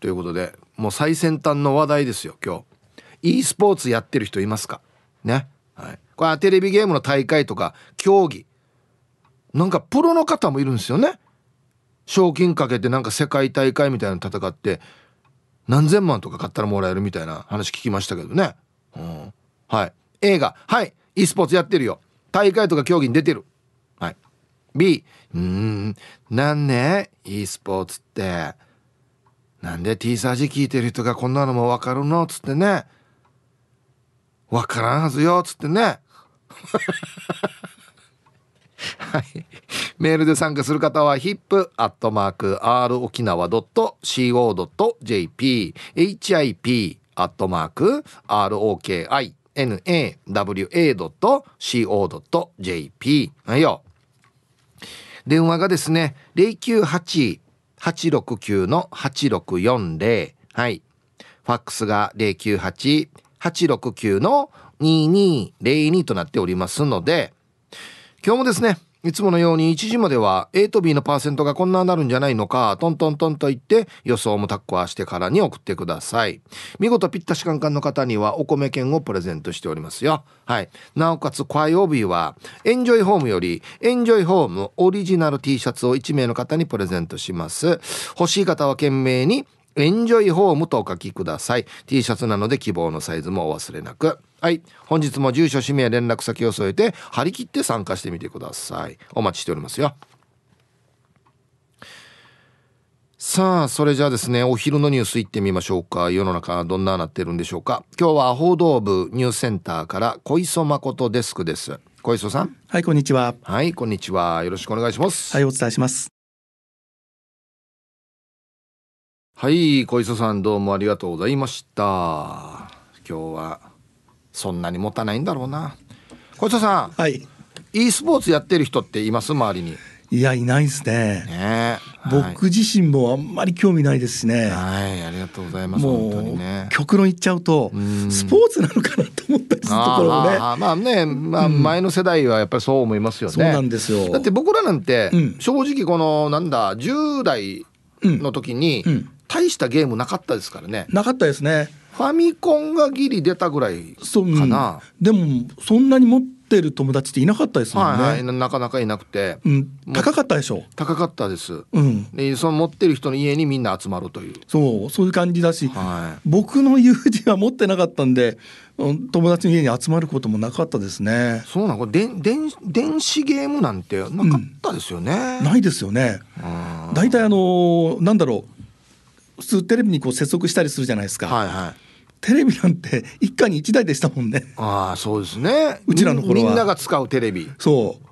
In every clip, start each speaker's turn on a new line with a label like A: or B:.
A: ということでもう最先端の話題ですよ今日 e スポーツやってる人いますかねはいこれはテレビゲームの大会とか競技なんかプロの方もいるんですよね賞金かけてなんか世界大会みたいなの戦って何千万とか買ったらもらえるみたいな話聞きましたけどね、うん、はい映画はい e スポーツやってるよ大会とか競技に出てるはい B うーん何ね e スポーツってなんで T サージ聞いてる人がこんなのもわかるのつってね。わからんはずよつってね。はい。メールで参加する方は hip.rokinawa.co.jp hip.rokinawa.co.jp はいよ。電話がですね、098 869-8640。はい。ファックスが098-869-2202となっておりますので、今日もですね、いつものように1時までは A と B のパーセントがこんななるんじゃないのか、トントントンと言って予想もタッコはしてからに送ってください。見事ぴったしカンカンの方にはお米券をプレゼントしておりますよ。はい。なおかつ、火曜日はエンジョイホームよりエンジョイホームオリジナル T シャツを1名の方にプレゼントします。欲しい方は懸命にエンジョイホームとお書きください。T シャツなので希望のサイズもお忘れなく。はい本日も住所氏名連絡先を添えて張り切って参加してみてくださいお待ちしておりますよさあそれじゃあですねお昼のニュースいってみましょうか世の中どんななってるんでしょうか今日は報道部ニュースセンターから小磯誠デスクです小磯さんはいこんにちははいこんにちはよろしくお願いしますはいお伝えしますはい小磯さんどうもありがとうございました今日はそんなに持たないんだろうな小田さん、はい、e スポーツやってる人っています周りに
B: いやいないですね、ねはい、僕自身もあんまり興味ないですしねはいありがとうございますもう、ね、極論言っちゃうとスポーツなのかなと思ったりするところもねま
A: あね、まあ、前の世代はやっぱりそう思いますよね、うん、そうなんですよだって僕らなんて、正直このなんだ10代の時に大したゲームなかっ
B: たですからね、うん、なかったですねファミコンがギリ出たぐらいかな、うん、でもそんなに持ってる友達っていなかったですもんね、はいはい、なかなかいなくて、うん、高かったでしょ高かったです、うん、でその持ってる人の家にみんな集まるというそうそういう感じだし、はい、僕の友人は持ってなかったんで友達の家に集まることもなかったですねそうなんこれでんでん電子ゲームなんてなかったですよね、うん、ないですよね大体、あのー、なんだろう普通テレビにこう接続したりするじゃないですか。はいはい、テレビなんて一家に一台でしたもんね。ああそうですね。うちらの頃はみんなが使うテレビ。そう。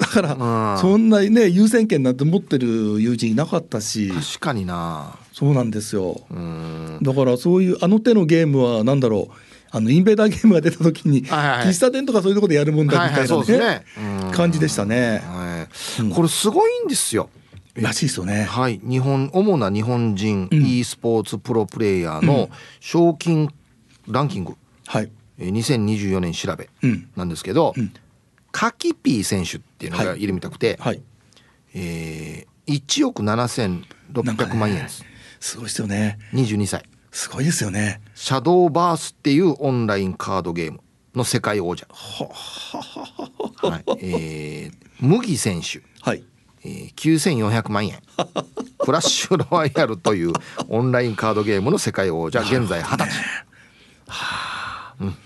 B: だからそんなにね優先権なんて持ってる友人いなかったし確かになそうなんですよだからそういうあの手のゲームは何だろうあのインベーダーゲームが出た時に、喫茶店とかそういうとこでやるもんだみたいな、ね感じでしたね、はい、これすごいんですよらしいですよね。はい、日本主な日
A: 本人、e スポーツプロプレイヤーの賞金ランキング、うん、はい、2024年調べなんですけど、うん、カキピー選手っていうのがいるみたくて、はいはい、えー、1億7600万円です、ね、すごいですよね。22歳。すごいですよね。シャドーバースっていうオンラインカードゲームの世界王者。は
C: い、えー、
A: 麦選手。はい。えー、9400万円ク ラッシュロワイヤルというオンラインカードゲームの世界王者、現在二十歳。はあ、うん、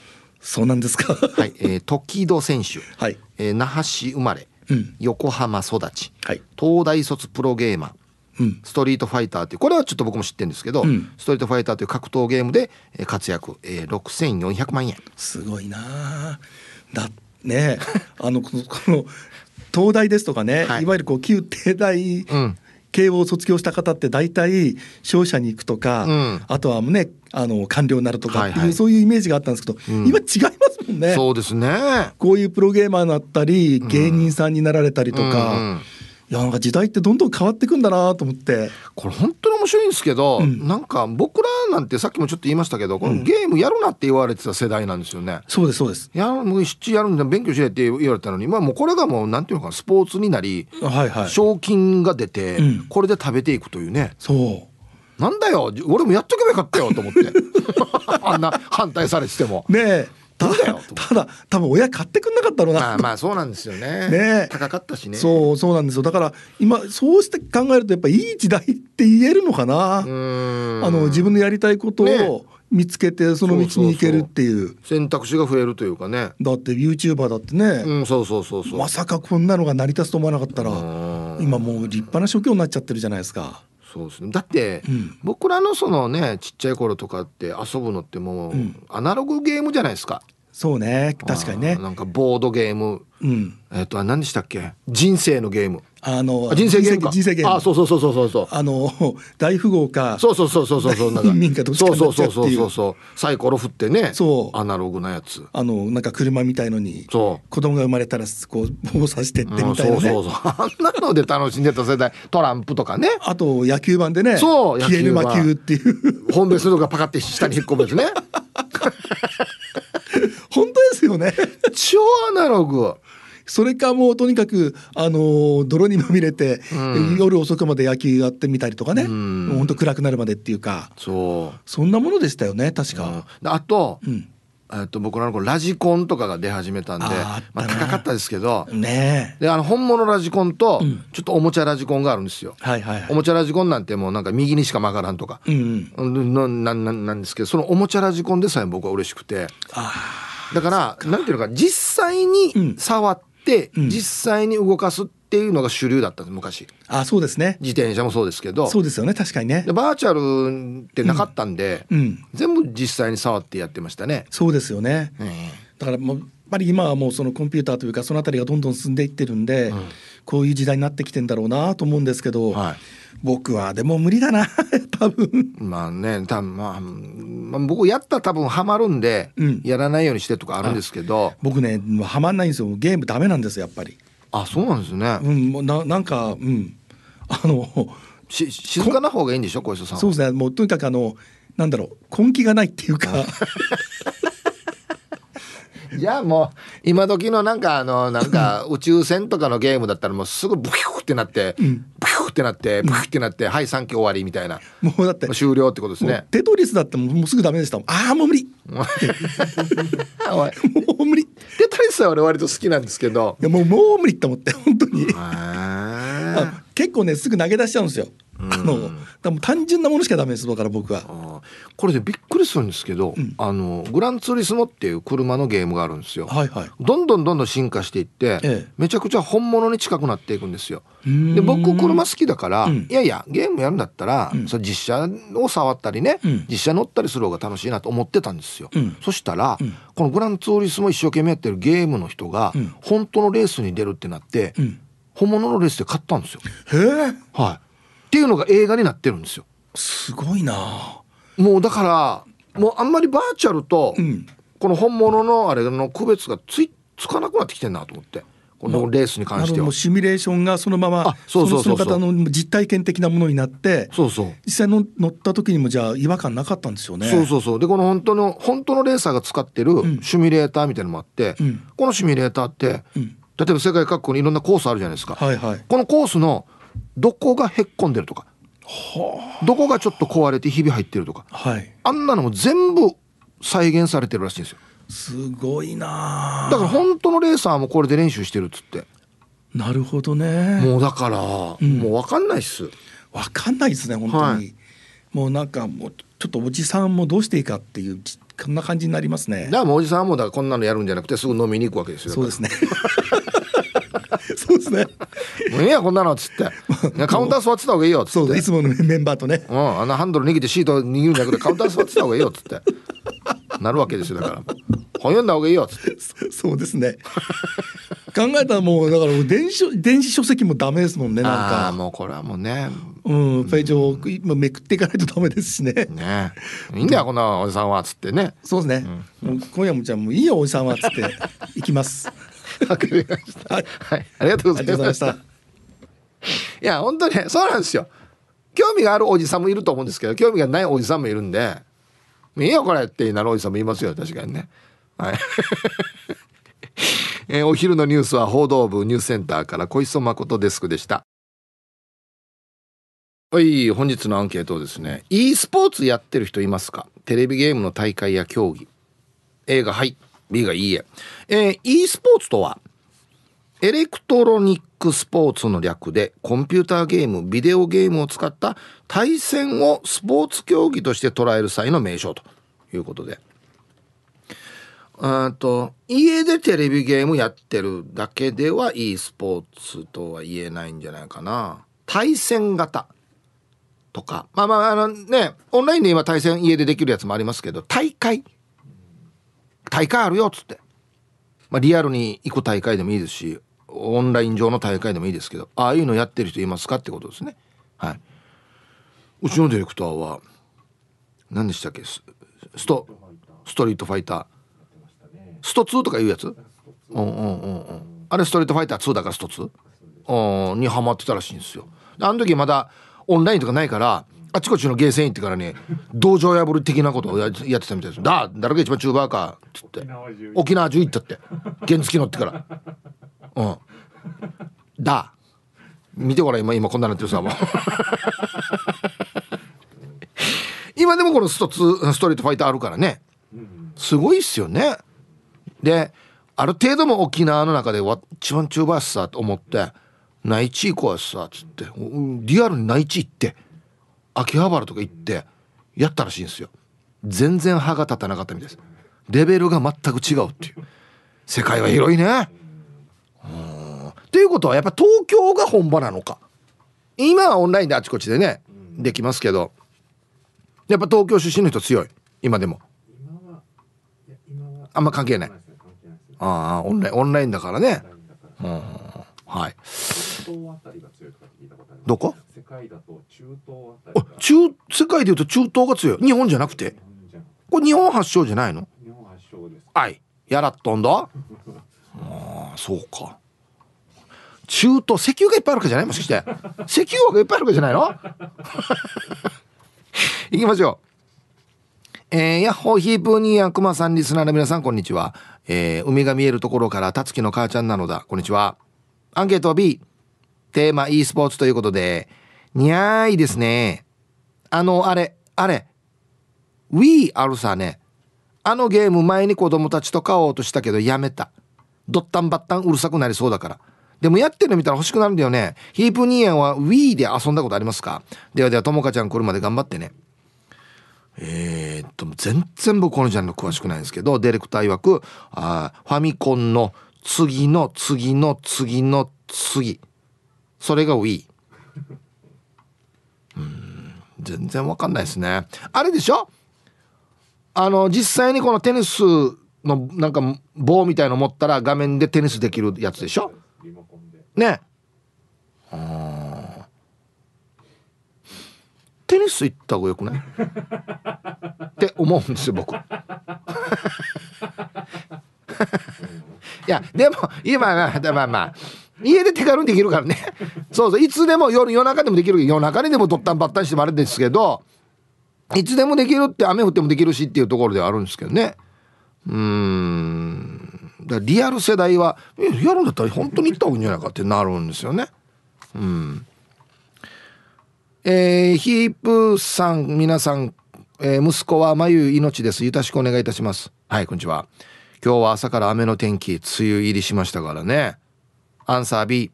A: そうなんですか。はい、えー、時戸選手、はい、えー、那覇市生まれ、うん、横浜育ち、はい、東大卒プロゲーマー。うん、ストリートファイターっていうこれはちょっと僕も知ってるんですけど、うん、ストリートファイターという格闘ゲームで活躍、えー、6400
B: 万円すごいなだねあのこの東大ですとかね、はい、いわゆるこう旧帝大、慶応卒業した方って大体商社に行くとか、うん、あとはねあの官僚になるとかっていう、はいはい、そういうイメージがあったんですけど、うん、今違いますもんねそうですねこういうプロゲーマーになったり芸人さんになられたりとか、うんうんうん、いやなんか時代ってどんどん変わっていくんだなと思ってこれ本当
A: に面白いんですけど、うん、なんか僕らなんてさっきもちょっと言いましたけどこのゲームやるなって言われてた世代なんですよね、そうですそうですやもう七やるんだ勉強しないって言われたのにまあもうこれがもうなんていうのかなスポーツになり、はいはい、賞金が出て、うん、これで食べていくというねそうなんだよ俺もやっとけばよかったよと思って あんな反対されてても
B: ねえただただ多分親買ってくんなかっ
A: たろうなまあまあそうなんですよね ね
B: 高かったしねそうそうなんですよだから今そうして考えるとやっぱいい時代って言えるのかなあの自分のやりたいことを、見つけてその道に行けるっていう選択肢が増えるというかねだって YouTuber だってね、うん、そうそうそうそうまさかこんなのが成り立つと思わなかったら今もう立派な職業になっちゃってるじゃないですか
A: そうですねだって、うん、僕らのそのねちっちゃい頃とかって遊ぶのってもう、うん、アナログゲームじゃないですかそうね確かにねなんかボードゲーム、うん、えっと何でしたっ
B: け人生のゲームあの人生ゲーム人生ゲームあそうそうそうそうそうあの 大富豪かそうそうそうそうそうそうそうそうそうそうそうサイコロ振ってねそ
A: うアナログなやつ
B: あのなんか車みたいのにそう子供が生まれたらこう棒さしてってみたいな、ね、そうそうそう
A: あんなので楽しんでた世代トランプとかね
B: あと野球盤でね
A: そう消える魔球っ
B: ていう本別するのがパカって下に引っ込むやつね 本当ですよね超アナログそれかもうとにかく、あのー、泥にまみれて、うん、夜遅くまで野球やってみたりとかね、うん、本当暗くなるまでっていうかそうそんなものでしたよね確か、うん、あと、うん、
A: えっと、僕らの頃ラジコンとかが出始めたんでまあ、高かったですけど、
B: ね、
A: であの本物ラジコンとちょっとおもちゃラジコンがあるんですよ、はいはいはい、おもちゃラジコンなんてもうなんか右にしか曲がらんとか、うんなななんですけどそのおもちゃラジコンでさえ僕は嬉しくてだからなんていうのか実際に触って、うん、実際に動かすってっていうのが主流だったんです昔あそうですね自転車もそうですけどそうで
B: すよね確かにねバーチャルってなか
A: ったんで、うんうん、全部実際に触ってやってました
B: ねそうですよね、うん、だからやっぱり今はもうそのコンピューターというかその辺りがどんどん進んでいってるんで、こういう時代になってきてんだろうなと思うんですけど、はい、僕はでも無理だな 多分まあね多分まあ、まあ、僕やったら多分ハマるんで、やらないようにしてとかあるんですけど僕ねハマんないんですよゲームダメなんですやっぱりあそうなんですね。うんもうななんかうんあのし静かな方がいいんでしょ小磯さん。そうですねもうとにかくあのなんだろう根気がないっていうか じゃあもう今時のなんかあのなんか宇宙船とか
A: のゲームだったらもうすぐブヒューってなって、ブヒューってなってブヒューってなって、はい3期終わりみたいな
B: もうだって終了ってことですねテトリスだってもうすぐダメでしたああもう無理 もう無理テトリスは俺割と好きなんですけど いやもうもう無理って思って本当に結構ねすぐ投げ出しちゃうんですよあのでも単純なものしかダメですだから僕はこれでびっくりするんですけど、うん、あのグランツーリス
A: モっていう車のゲームがあるんですよ、はいはい、どんどんどんどん進化していって、ええ、めちゃくちゃ本物に近くなっていくんですよで僕車好きだから、うん、いやいやゲームやるんだったら、うん、そ実車を触ったりね、うん、実車乗ったりする方が楽しいなと思ってたんですよ、そしたら、このグランツーリスモ一生懸命やってるゲームの人が、本当のレースに出るってなって、本物のレースで勝ったんですよへえはいっていうのが映画になってるんですよすごいなもうだからもうあんまりバーチャルと、この本物のあれの区別がついつかなくなってきてんなと思ってこのレースに関しては
B: シミュレーションがそのままその方の実体験的なものになってそうそう実際の乗った時にもじゃあ違和感なかったんですよねそう
A: そうそうでこの本当の本当のレーサーが使ってるシミュレーターみたいのもあって、うん、このシミュレーターって、うん、例えば世界各国にいろんなコースあるじゃないですか、はいはい、このコースのどこがへっこんでるとかどこがちょっと壊れてひび入ってるとか、はい、あんなのも全部再現されてるらしいんですよすごい
B: な
A: だから本当のレーサーもこれで練習してるっつって
B: なるほどねもうだから、うん、もう分かんないっす分かんないっすね本当に、はい、もうなんかもうちょっとおじさんもどうしていいかっていうこんな感じになりますねだか
A: らもうおじさんもだからこんなのやるんじゃなくてすぐ飲みに行くわけです
B: よそうですね
A: そうですねもうええやこんなのっつって、カウンター座ってた方がいいよっつってそうだいつものメンバーとね、うん、あのハンドル握ってシート握るんじゃなくてカウンター座ってた方がいいよっつってなるわけですよだから
B: 本読んだ方がいいよっつって そうですね考えたらもうだから電子電子書籍もダメですもんねなんかあ
A: もうこれはも
B: うねうんやっぱり一今めくっていかないとダメですしねねいいんだよこんなおじさんはつってねそうですね、うん、今夜もじゃあもういいよおじさんはつって行きます わかりました、はい、ありがとうございましたいや本当にそうなんですよ興味があるおじさんも
A: いると思うんですけど興味がないおじさんもいるんで「いいよこれ」ってなるおじさんもいますよ確かにねはい えー、お昼のニュースは報道部ニュースセンターから小磯誠デスクでしたはい本日のアンケートですね e スポーツやってる人いますかテレビゲームの大会や競技映画はい B がいいえ。えー、e スポーツとは、エレクトロニックスポーツの略で、コンピューターゲーム、ビデオゲームを使った対戦をスポーツ競技として捉える際の名称ということで。あと、家でテレビゲームやってるだけでは e スポーツとは言えないんじゃないかな。対戦型とか。まあまあ、あのね、オンラインで今対戦家でできるやつもありますけど、大会。大会あるよっつって、まあ、リアルに行く大会でもいいですしオンライン上の大会でもいいですけどああいうのやってる人いますかってことですねはいうちのディレクターは何でしたっけストストリートファイターストーとかいうやつうんうんうんうんあれストリートファイター2だからストツうんにハマってたらしいんですよあの時まだオンラインとかないからあちこちのゲーセン行ってからね道場破り的なことをやってたみたいですだ誰が一番チューバーかっつって沖縄中行ったって原付乗ってからうんだ見てごらん今今こんななってるさもう 今でもこのストストリートファイターあるからねすごいっすよねである程度も沖縄の中で一番チューバーっすさと思って内地行こうっすさっつってリアルに内地行って秋葉原とか行ってやったらしいんですよ全然歯が立たなかったみたいですレベルが全く違うっていう世界は広いねうんっていうことはやっぱ東京が本場なのか今はオンラインであちこちでねできますけどやっぱ東京出身の人強い今でもあんま関係ないああオンラインオンラインだからねうんはいどこ界だと中東あたり中世界でいうと中東が強い日本じゃなくてこれ日本発祥じゃないの日本発祥ですはいやらっとんだ ああそうか中東石油がいっぱいあるかじゃないもしかして石油がいっぱいあるかじゃないのい きましょうえー、ヤッホーヒープーニークマさんリスナーの皆さんこんにちは、えー、海が見えるところからたつきの母ちゃんなのだこんにちはアンケート B テーマ e スポーツということでにゃーいですね。あの、あれ、あれ。w i i あるさね。あのゲーム前に子供たちと買おうとしたけどやめた。ドッタンバッタンうるさくなりそうだから。でもやってるの見たら欲しくなるんだよね。ヒープニーエンは Wii で遊んだことありますかではではともかちゃん来るまで頑張ってね。えー、っと、全然僕このジャンル詳しくないんですけど、ディレクター曰く、あファミコンの次の次の次の次。それが Wii。全然わかんないですねあれでしょあの実際にこのテニスのなんか棒みたいの持ったら画面でテニスできるやつでしょねテニス行った方がよくないって思うんですよ僕 いやでも今まあまあまあ家で手軽にできるからね そうそういつでも夜夜中でもできる夜中にでもとったんばったんしてもあれですけどいつでもできるって雨降ってもできるしっていうところではあるんですけどねうんだリアル世代はやるんだったら本当に行った方がいいんじゃないかってなるんですよねうんえー、ヒープさん皆さん、えー、息子は眉命ですよろしくお願いいたしますはいこんにちは今日は朝から雨の天気梅雨入りしましたからねアンサー B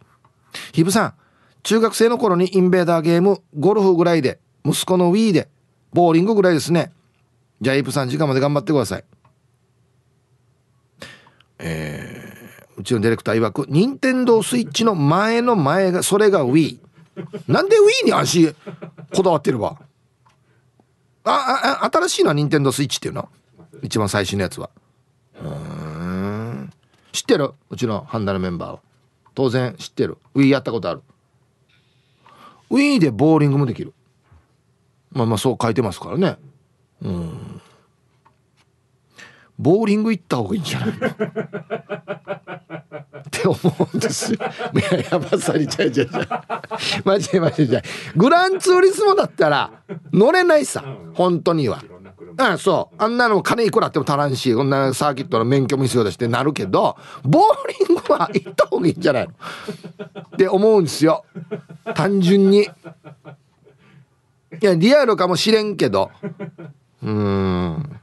A: ヒブさん中学生の頃にインベーダーゲームゴルフぐらいで息子の Wii でボーリングぐらいですねじゃあイブさん時間まで頑張ってくださいえー、うちのディレクター曰く任天堂スイッチの前の前がそれが Wii なんで Wii に足こだわってるわああ新しいのは任天堂スイッチっていうの一番最新のやつはうん知ってるうちのハンダのメンバーは当然知ってるウィーやったことあるウィーでボーリングもできるまあまあそう書いてますからねうんボーリング行った方がいいんじゃないのって思うんですよ。いや、やばさにちゃいちゃいちゃい。マジでマジでちゃい。グランツーリスモだったら乗れないさ、本当には。うん、そう。あんなの金いくらあっても足らんし、こんなサーキットの免許も必要だしってなるけど、ボーリングは行った方がいいんじゃないのって思うんですよ。単純に。いや、リアルかもしれんけど。うん。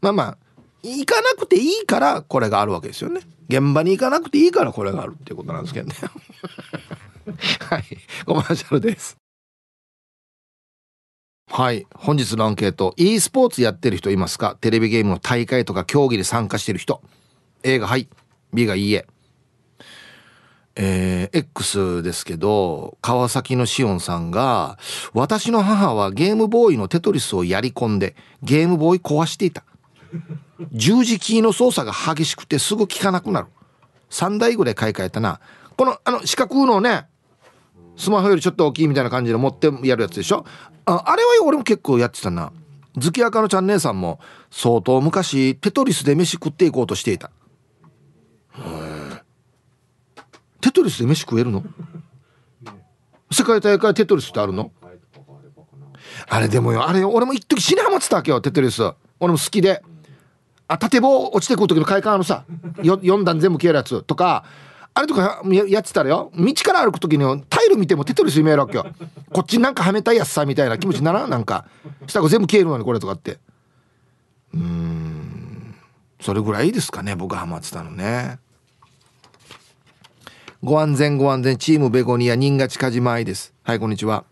A: まあまあ、行かなくていいからこれがあるわけですよね。現場に行かなくていいからこれがあるっていうことなんですけどね。はい。コマーシャルです。はい。本日のアンケート。e スポーツやってる人いますかテレビゲームの大会とか競技で参加してる人。A がはい。B がいいえ。えー、X ですけど、川崎のしおんさんが、私の母はゲームボーイのテトリスをやり込んで、ゲームボーイ壊していた。十字キーの操作が激しくてすぐ効かなくなる。3台ぐらい買い替えたな。この、あの、四角のね、スマホよりちょっと大きいみたいな感じで持ってやるやつでしょああれは俺も結構やってたな月明のちゃん姉さんも相当昔テトリスで飯食っていこうとしていたテトリスで飯食えるの、世界大会テトリスってあるのあれでもよあれよ俺も一時死にハマってたわけよテトリス俺も好きであ縦棒落ちてくる時の快感あのさ4段全部消えるやつとかあれとかやってたらよ道から歩く時にタイル見てもテトリス見えるわけよこっちなんかはめたいやつさみたいな気持ちにならんなんか下が全部消えるのにこれとかってうーんそれぐらいですかね僕はまってたのねご安全ご安全チームベゴニア新賀近島愛ですはいこんにちは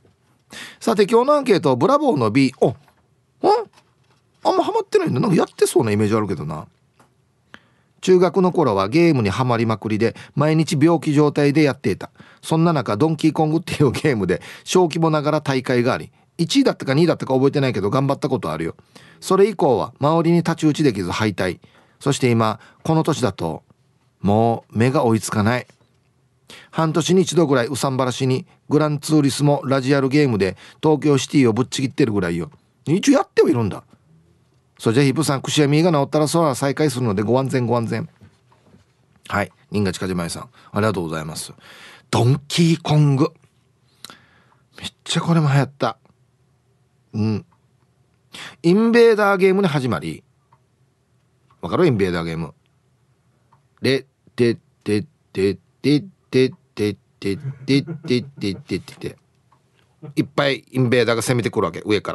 A: さて今日のアンケートブラボーの B おんあんまハマってないんだなんかやってそうなイメージあるけどな中学の頃はゲームにはまりまくりで毎日病気状態でやっていたそんな中ドンキーコングっていうゲームで小規模ながら大会があり1位だったか2位だったか覚えてないけど頑張ったことあるよそれ以降は周りに太刀打ちできず敗退そして今この年だともう目が追いつかない半年に一度ぐらいうさんばらしにグランツーリスもラジアルゲームで東京シティをぶっちぎってるぐらいよ一応やってはいるんだそれじゃヒブさん、くしやみが治ったらそう再開するのでご安全ご安全。はい。銀河近島さん、ありがとうございます。ドンキーコング。めっちゃこれも流行った。うん。インベーダーゲームに始まり。わかるインベーダーゲーム。で、で、で、で、で、で、で、で、で、で、で、で、で、いっぱいインベーダーが攻めてくるわけ。上か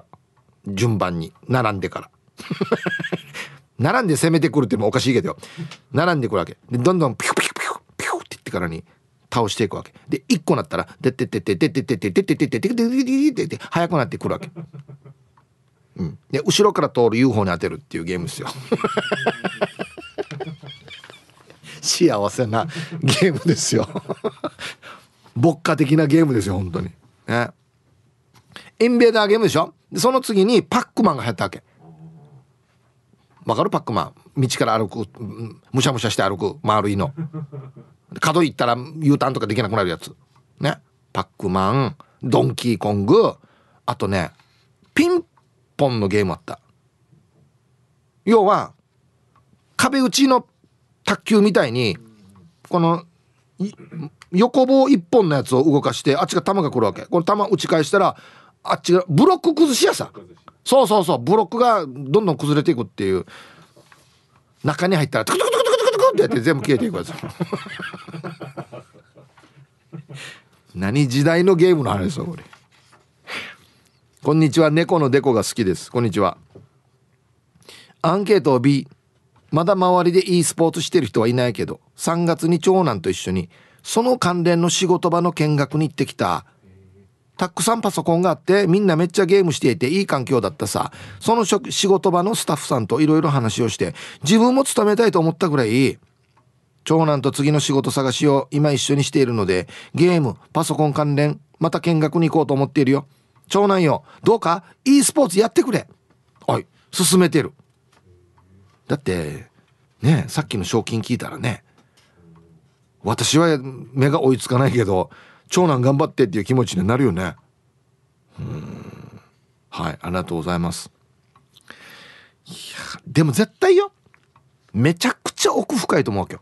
A: ら。順番に。並んでから。並んで攻めてくるってもおかしいけど並んでくるわけでどんどんピュピュピュピュって言ってからに倒していくわけで1個なったらでてててててててててててててて速くなってくるわけ、うん、で後ろから通る UFO に当てるっていうゲームですよ幸せなゲームですよ牧歌的なゲームですよ本当にねインベーダーゲームでしょでその次にパックマンが入ったわけわかるパックマン。道から歩く、むしゃむしゃして歩く、丸いの。角行ったら U ターンとかできなくなるやつ。ね。パックマン、ドンキーコング、あとね、ピンポンのゲームあった。要は、壁打ちの卓球みたいに、この、横棒一本のやつを動かして、あっちが球が来るわけ。この球打ち返したら、あっちがブロック崩し屋さんそうそうそうブロックがどんどん崩れていくっていう中に入ったらトクトクトクトクトクってやって全部消えていくやつ 何時代のゲームの話ですよこれこんにちは猫のデコが好きですこんにちはアンケートを B まだ周りで e スポーツしてる人はいないけど3月に長男と一緒にその関連の仕事場の見学に行ってきたたくさんパソコンがあってみんなめっちゃゲームしていていい環境だったさその仕事場のスタッフさんといろいろ話をして自分も勤めたいと思ったぐらい長男と次の仕事探しを今一緒にしているのでゲームパソコン関連また見学に行こうと思っているよ長男よどうか e スポーツやってくれおい進めてるだってねさっきの賞金聞いたらね私は目が追いつかないけど長男頑張ってっていう気持ちになるよねうんはいありがとうございますいやでも絶対よめちゃくちゃ奥深いと思うわけよ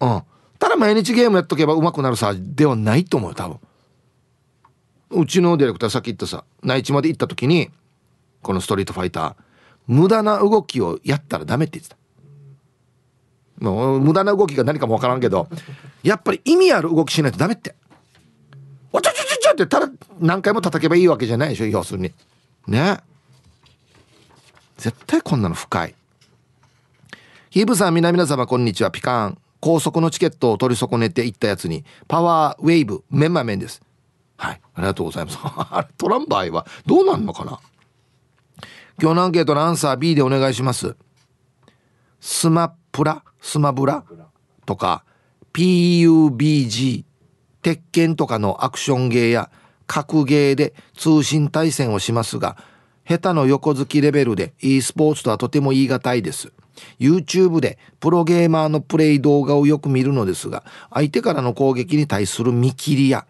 A: うんただ毎日ゲームやっとけば上手くなるさではないと思うよ多分うちのディレクターさっき言ったさ内地まで行った時にこの「ストリートファイター」無駄な動きをやったらダメって言ってたもう無駄な動きが何かもわからんけどやっぱり意味ある動きしないとダメっておちょちょちょちょってただ何回も叩けばいいわけじゃないでしょ要するにね絶対こんなの深いヒブさん皆皆様こんにちはピカーン高速のチケットを取り損ねていったやつにパワーウェーブメンマメンですはいありがとうございますトランバーはどうなんのかな今日のアンケートのアンサー B でお願いしますスマプラスマブラとか PUBG 鉄拳とかのアクションゲーや格ゲーで通信対戦をしますが下手の横好きレベルで e スポーツとはとても言い難いです YouTube でプロゲーマーのプレイ動画をよく見るのですが相手からの攻撃に対する見切りや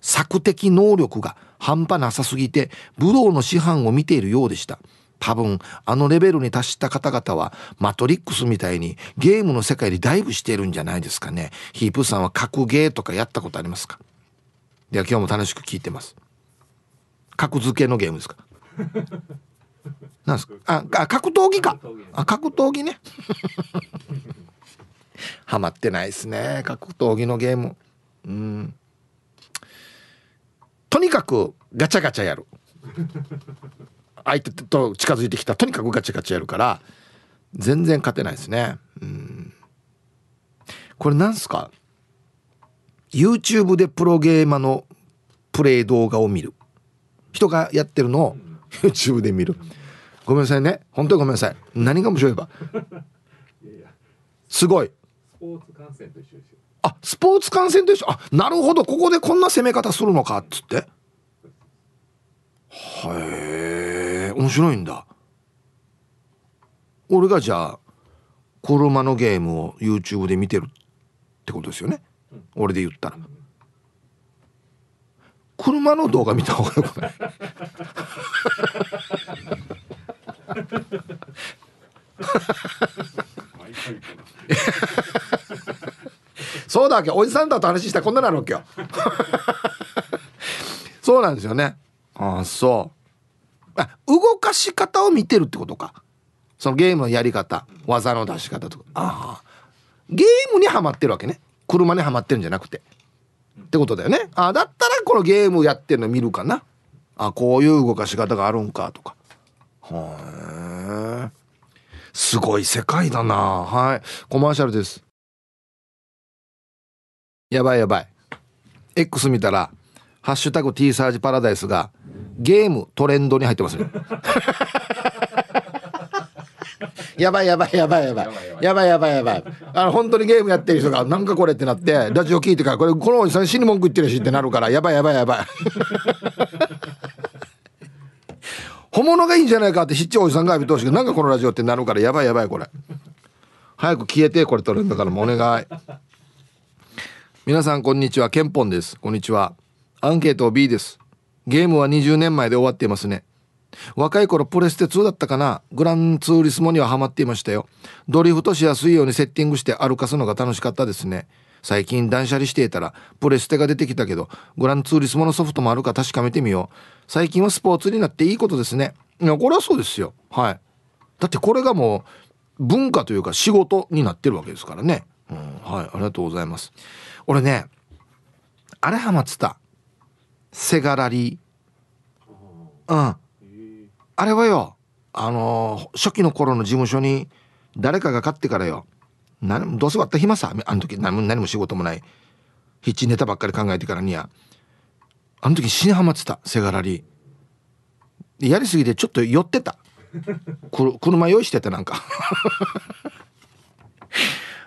A: 策的能力が半端なさすぎて武道の師範を見ているようでした多分あのレベルに達した方々はマトリックスみたいにゲームの世界にダイブしてるんじゃないですかねヒープさんは格ゲーとかやったことありますかでは今日も楽しく聞いてます格付けのゲームですか なんですかあ格闘技かあ格闘技ね ハマってないですね格闘技のゲームうんとにかくガチャガチャやる相手と近づいてきたとにかくガチガチやるから全然勝てないですねうんこれなんすか YouTube でプロゲーマーのプレイ動画を見る人がやってるのを YouTube で見るごめんなさいね本当にごめんなさい何が面白いかすごい
C: スポーツ観戦と一緒ですよ
A: あスポーツ観戦と一緒あなるほどここでこんな攻め方するのかっつってへえ面白いんだ俺がじゃあ車のゲームを YouTube で見てるってことですよね俺で言ったら車の動画見た方がよくない
C: そうだっけおじさんだと話
A: したらこんななるわけよそうなんですよねああそうあ動かし方を見てるってことかそのゲームのやり方技の出し方とかああゲームにはまってるわけね車にはまってるんじゃなくてってことだよねあだったらこのゲームやってるの見るかなあこういう動かし方があるんかとかへえすごい世界だなはいコマーシャルですやばいやばい X 見たらハッシュタグ T サージパラダイスが、ゲームトレンドに入ってますよ。やばいやばいやばいやばい。やばいやばいやばい。あの、本当にゲームやってる人が、なんかこれってなって、ラジオ聞いてから、これ、このおじさん死に文句言ってるしってなるから、やばいやばいやばい。本物がいいんじゃないかって、ひっちおじさんが浴びてほしいけど、なんかこのラジオってなるから、やばいやばいこれ。早く消えて、これ取るんだから、もうお願い。皆さん、こんにちは。ケンポンです。こんにちは。アンケート B です。ゲームは20年前で終わっていますね。若い頃プレステ2だったかなグランツーリスモにはハマっていましたよ。ドリフトしやすいようにセッティングして歩かすのが楽しかったですね。最近断捨離していたらプレステが出てきたけどグランツーリスモのソフトもあるか確かめてみよう。最近はスポーツになっていいことですね。いや、これはそうですよ。はい。だってこれがもう文化というか仕事になってるわけですからね。うん、はい、ありがとうございます。俺ね、あれハマってた。せがらりうんあれはよあのー、初期の頃の事務所に誰かが勝ってからよ何どうせ割った暇さあの時何も何も仕事もないヒッチネタばっかり考えてからにやあの時死にはまってたせがらりやりすぎてちょっと寄ってた車用意してたなんか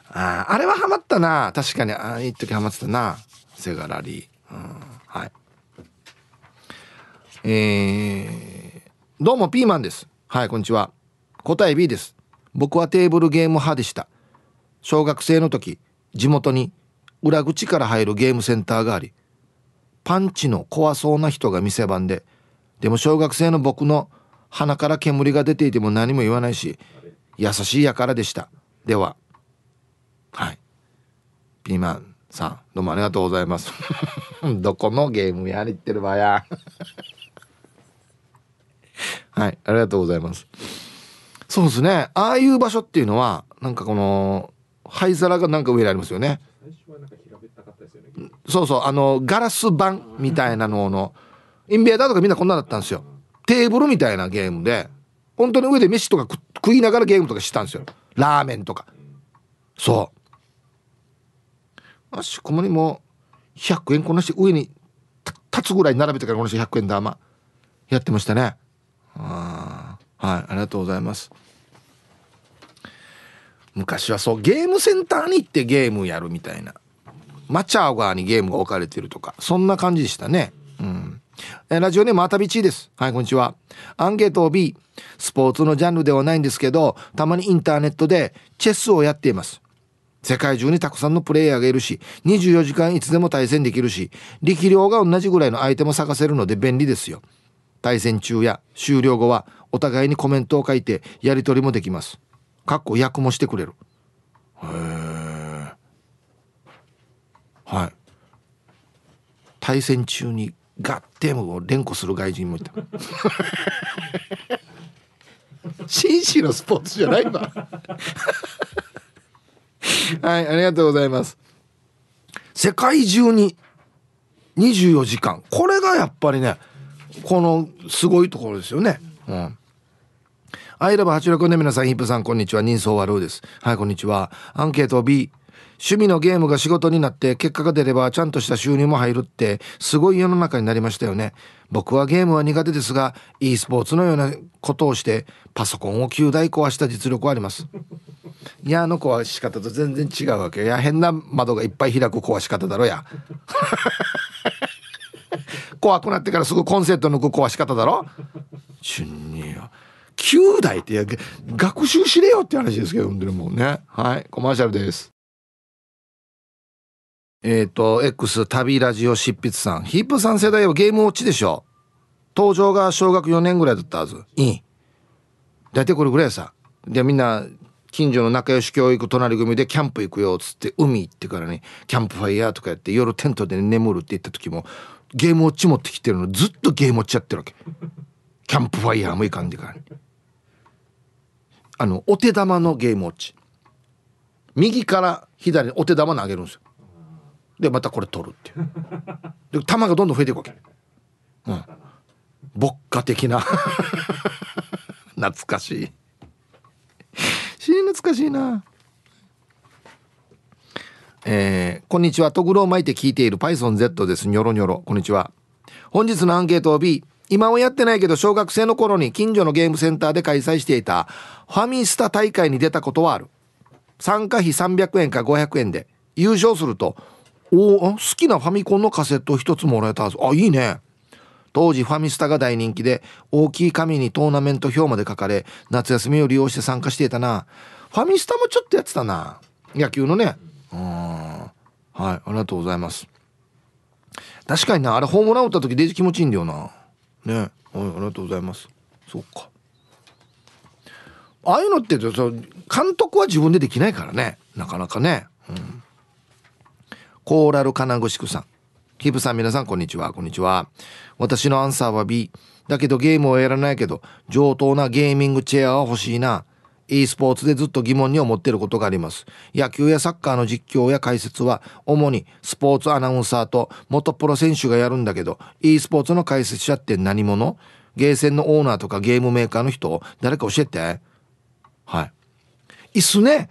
A: ああれははまったな確かにあい一時はまってたなせがらり、うん、はいえー、どうもピーマンです。はい、こんにちは。答え B です。僕はテーブルゲーム派でした。小学生の時、地元に裏口から入るゲームセンターがあり、パンチの怖そうな人が店番で、でも小学生の僕の鼻から煙が出ていても何も言わないし、優しいやからでした。では、はい。ピーマンさん、どうもありがとうございます。どこのゲームやりってるわや。はい、ありがとうございます。そうですね。ああいう場所っていうのは、なんかこの、灰皿がなんか上にありますよね。そうそう、あの、ガラス板みたいなのの、インベーダーとかみんなこんなだったんですよ。テーブルみたいなゲームで、本当に上で飯とか食いながらゲームとかしてたんですよ。ラーメンとか。そう。あしこもにも、100円この人上に立つぐらい並べてからこの人100円玉やってましたね。あはいありがとうございます昔はそうゲームセンターに行ってゲームやるみたいなマチャー側にゲームが置かれてるとかそんな感じでしたねうんえラジオネームあたびちですはいこんにちはアンケート B スポーツのジャンルではないんですけどたまにインターネットでチェスをやっています世界中にたくさんのプレイヤーがいるし24時間いつでも対戦できるし力量が同じぐらいの相手も探せるので便利ですよ対戦中や終了後はお互いにコメントを書いてやり取りもできますかっこ役もしてくれるへえはい対戦中にガッテムを連呼する外人もいた紳士のスポーツじゃないわはいありがとうございます世界中に24時間これがやっぱりねこのすごいところですよね。うん。アイラブ86ね皆さんヒップさんこんにちは人相は悪ーです。はいこんにちは。アンケート B 趣味のゲームが仕事になって結果が出ればちゃんとした収入も入るってすごい世の中になりましたよね。僕はゲームは苦手ですが e スポーツのようなことをしてパソコンを9台壊した実力はあります。いやあの壊し方と全然違うわけいや変な窓がいっぱい開く壊し方だろや。怖くなってからすぐコンセント抜く壊し方だろちんに9代ってや学習しれよって話ですけど本当にもうねはいコマーシャルですえっ、ー、と X 旅ラジオ執筆さんヒップさん世代はゲームウォッチでしょ登場が小学4年ぐらいだったはずいい大体これぐらいさでみんな近所の仲良し教育隣組でキャンプ行くよっつって海行ってからねキャンプファイヤーとかやって夜テントで眠るって言った時もゲームウォッチ持ってきてるのずっとゲームウォッチやってるわけキャンプファイヤーもいかんでかあのお手玉のゲームウォッチ右から左にお手玉投げるんですよでまたこれ取るっていうで球がどんどん増えていくわけうん牧歌的な 懐かしい懐かしいなえー、こんにちは。トグロを巻いて聞いている PythonZ です。ニョロニョロ。こんにちは。本日のアンケートを B。今はやってないけど、小学生の頃に近所のゲームセンターで開催していたファミスタ大会に出たことはある。参加費300円か500円で優勝すると、お好きなファミコンのカセット一つもらえたはず。あ、いいね。当時ファミスタが大人気で、大きい紙にトーナメント表まで書かれ、夏休みを利用して参加していたな。ファミスタもちょっとやってたな。野球のね。はいありがとうございます確かになあれホームラン打った時デイジ気持ちいいんだよなねはいありがとうございますそっかああいうのってそ監督は自分でできないからねなかなかね、うん、コーラル金具宿さんキーさん皆さんこんにちはこんにちは私のアンサーは B だけどゲームをやらないけど上等なゲーミングチェアは欲しいな e スポーツでずっと疑問に思っていることがあります野球やサッカーの実況や解説は主にスポーツアナウンサーと元プロ選手がやるんだけど e スポーツの解説者って何者ゲーセンのオーナーとかゲームメーカーの人誰か教えてはい椅子ね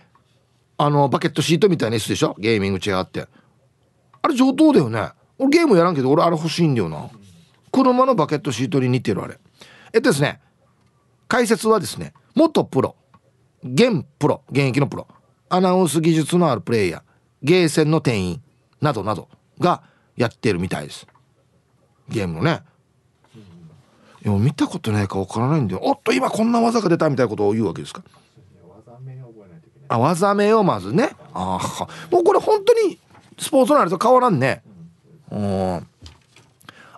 A: あのバケットシートみたいな椅子でしょゲーミングチェアってあれ上等だよね俺ゲームやらんけど俺あれ欲しいんだよな車のバケットシートに似てるあれえっとですね解説はですね元プロ現プロ現役のプロアナウンス技術のあるプレイヤーゲーセンの店員などなどがやってるみたいですゲームのねでも見たことないかわからないんでおっと今こんな技が出たみたいなことを言うわけですかあ技名をまずねああもうこれ本当にスポーツのあでと変わらんねうん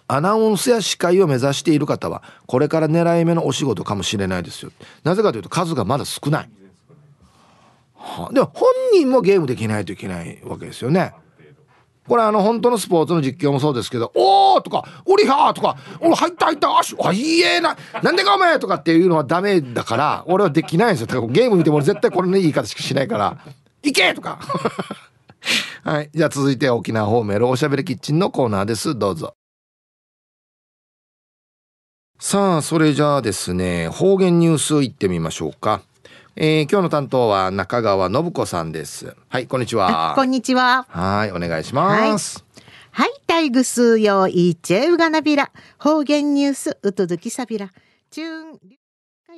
A: アナウンスや司会を目指している方はこれから狙い目のお仕事かもしれないですよなぜかというと数がまだ少ない、はあ、でも本人もゲームできないといけないわけですよねこれあの本当のスポーツの実況もそうですけど「おお!」とか「おりはー!」とか「お入った入った足あいいえななんでかお前!」とかっていうのはダメだから俺はできないんですよだからゲーム見ても絶対これの言い方しかしないから
C: 「いけ!」とか
A: はいじゃあ続いて沖縄方面のおしゃべりキッチンのコーナーですどうぞ。さあ、それじゃあですね、方言ニュース行ってみましょうか。えー、今日の担当は中川信子さんです。はい、こんにちは。こんにちは。はい、お願いします。
C: はい、タイグス用イチェウガナビラ。方言ニュースうとずきさびら。チューン、リ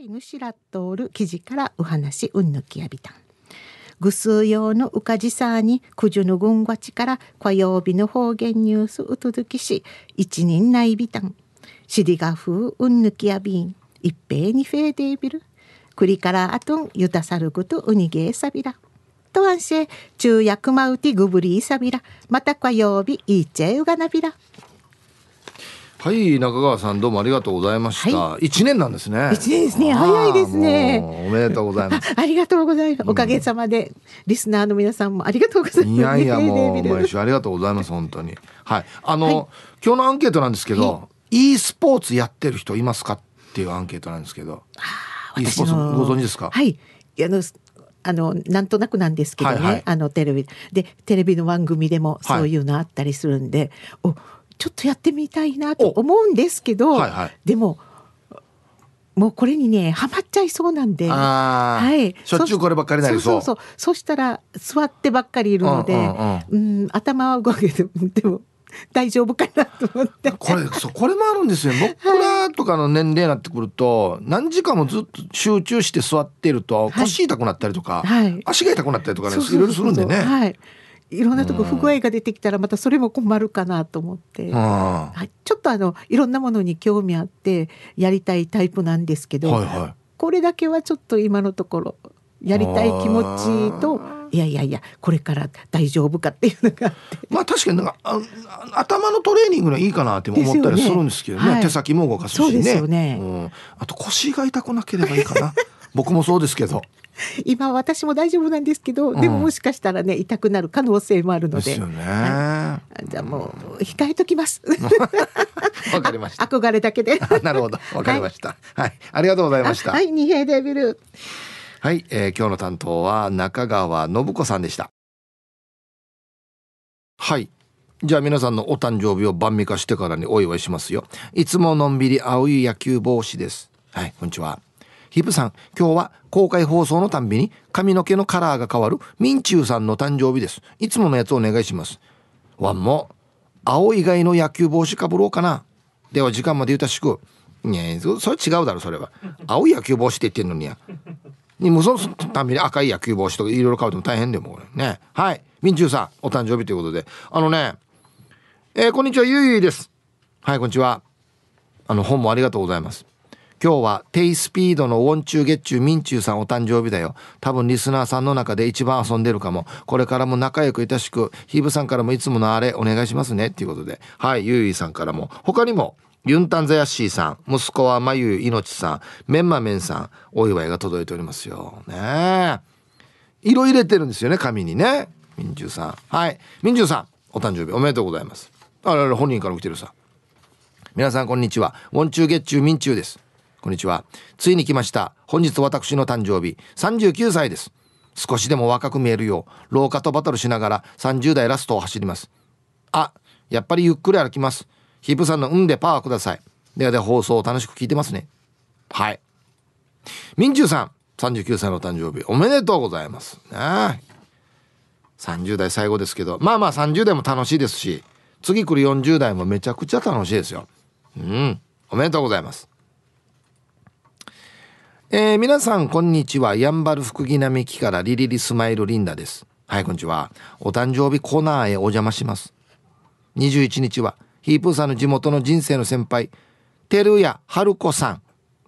C: ぬしらとおる記事からお話うんぬきやびたん。ぐす用のうかじさにくじゅぬぐんごちから火曜日の方言ニュースうとずきし、一人ないびたん。シディガフウンンヌキアビ一平にフェーデービルクリカラアトンユタサル아トウニゲ르サビラトワンシェ中한マウティグブリ구サビラまた火曜日イーチェウガナビラ
A: はい、中川さんどうもありがとうございました。一、はい、年なんですね。一年ですね。早いですね。おめでとうございま
C: す。ありがとうございます。おかげさまで、うん、リスナーの皆さんもありがとうございます。いやいや、もう毎週
A: ありがとうございます。本当に。はい、あの、はい、今日のアンケートなんですけど。e スポーツやってる人いますかっていうアンケートなんですけど e スポーツご存知ですかはい
C: あのあのなんとなくなんですけどね、はいはい、あのテレビでテレビの番組でもそういうのあったりするんで、はい、おちょっとやってみたいなと思うんですけど、はいはい、でももうこれにねハマっちゃいそうなんで、はい、しょっちゅうこればっかりなりそうそうそうそしたら座ってばっかりいるので、うん、うんうん、頭は動けてでも大丈夫かなと
A: 思ってこれそうこれもあるんですよ僕らとかの年齢になってくると、はい、何時間もずっと集中して座ってると腰痛くなったりとか、はい、足が痛くなったりとかねいろいろするんでね。は
C: いいろんなとこ不具合が出てきたらまたそれも困るかなと思って、はい、ちょっとあのいろんなものに興味あってやりたいタイプなんですけど、はいはい、これだけはちょっと今のところやりたい気持ちといやいやいやこれから大丈夫かっていうのがまあ確かになんかあ頭のトレーニングのいいかなって思ったりするんですけどね、ねはい、手先も動かすしねそうですよね、う
A: ん、あと腰が痛くなければいいかな 僕もそうですけど
C: 今私も大丈夫なんですけど、うん、でももしかしたらね痛くなる可能性もあるので、ねはい、じゃあもう控えときます わかりました憧れだけでなるほどわかり
A: ました、はい、はい、ありがとうございましたはい
C: 二平デビル
A: はい、えー、今日の担当は中川信子さんでしたはいじゃあ皆さんのお誕生日を晩味化してからにお祝いしますよいつものんびり青い野球帽子ですはいこんにちはヒプさん今日は公開放送のたんびに髪の毛のカラーが変わるミンチューさんの誕生日ですいつものやつお願いしますワンも青以外の野球帽子かぶろうかなでは時間までゆたしくいやそれ違うだろそれは青い野球帽子って言ってんのにやに無双すために赤い野球帽子とかいろいろ買うても大変でもねはいみんちゅうさんお誕生日ということであのねえー、こんにちはゆいゆいですはいこんにちはあの本もありがとうございます今日はテイスピードのウォン中みんちゅうさんお誕生日だよ多分リスナーさんの中で一番遊んでるかもこれからも仲良くいたしくヒーブさんからもいつものあれお願いしますねということではいゆいゆいさんからも他にもユンタンザヤッシーさん、息子はまゆいのちさん、メンマメンさん、お祝いが届いておりますよ。ね色入れてるんですよね、紙にね。みんゅうさん。はい。みんゅうさん、お誕生日おめでとうございます。あらら、本人から来てるさ。皆さん、こんにちは。ウォン中月中ゲッです。こんにちは。ついに来ました。本日私の誕生日、39歳です。少しでも若く見えるよう、廊下とバトルしながら30代ラストを走ります。あ、やっぱりゆっくり歩きます。ヒップさんの「運でパワーくださいではでは放送を楽しく聞いてますねはいみんちゅうさん39歳の誕生日おめでとうございますね30代最後ですけどまあまあ30代も楽しいですし次来る40代もめちゃくちゃ楽しいですようんおめでとうございますえー、皆さんこんにちはやんばる福木並木からリリリスマイルリンダですはいこんにちはお誕生日コーナーへお邪魔します21日はヒープーさんの地元の人生の先輩、照屋春子さん、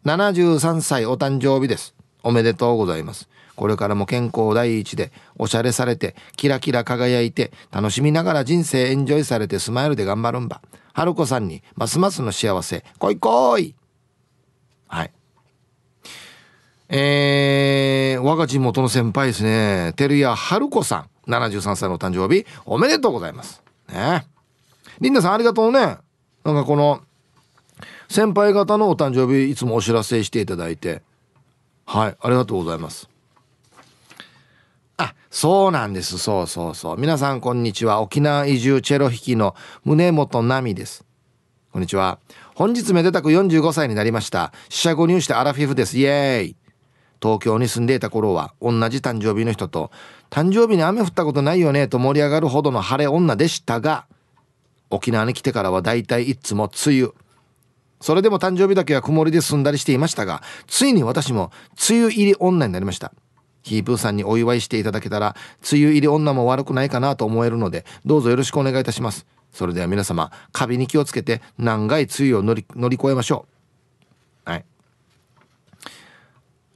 A: 73歳お誕生日です。おめでとうございます。これからも健康第一で、おしゃれされて、キラキラ輝いて、楽しみながら人生エンジョイされてスマイルで頑張るんば。春子さんに、ますますの幸せ、来い来いはい。えー、我が地元の先輩ですね、照屋春子さん、73歳の誕生日、おめでとうございます。ね。リンダさんありがとうね。なんかこの、先輩方のお誕生日いつもお知らせしていただいて、はい、ありがとうございます。あ、そうなんです。そうそうそう。皆さんこんにちは。沖縄移住チェロ弾きの宗本奈美です。こんにちは。本日めでたく45歳になりました。死者誤入してアラフィフです。イエーイ。東京に住んでいた頃は同じ誕生日の人と誕生日に雨降ったことないよねと盛り上がるほどの晴れ女でしたが沖縄に来てからは大体いつも梅雨。それでも誕生日だけは曇りで済んだりしていましたが、ついに私も梅雨入り女になりました。ヒープーさんにお祝いしていただけたら、梅雨入り女も悪くないかなと思えるので、どうぞよろしくお願いいたします。それでは皆様、カビに気をつけて、何回梅雨を乗り越えましょう。はい。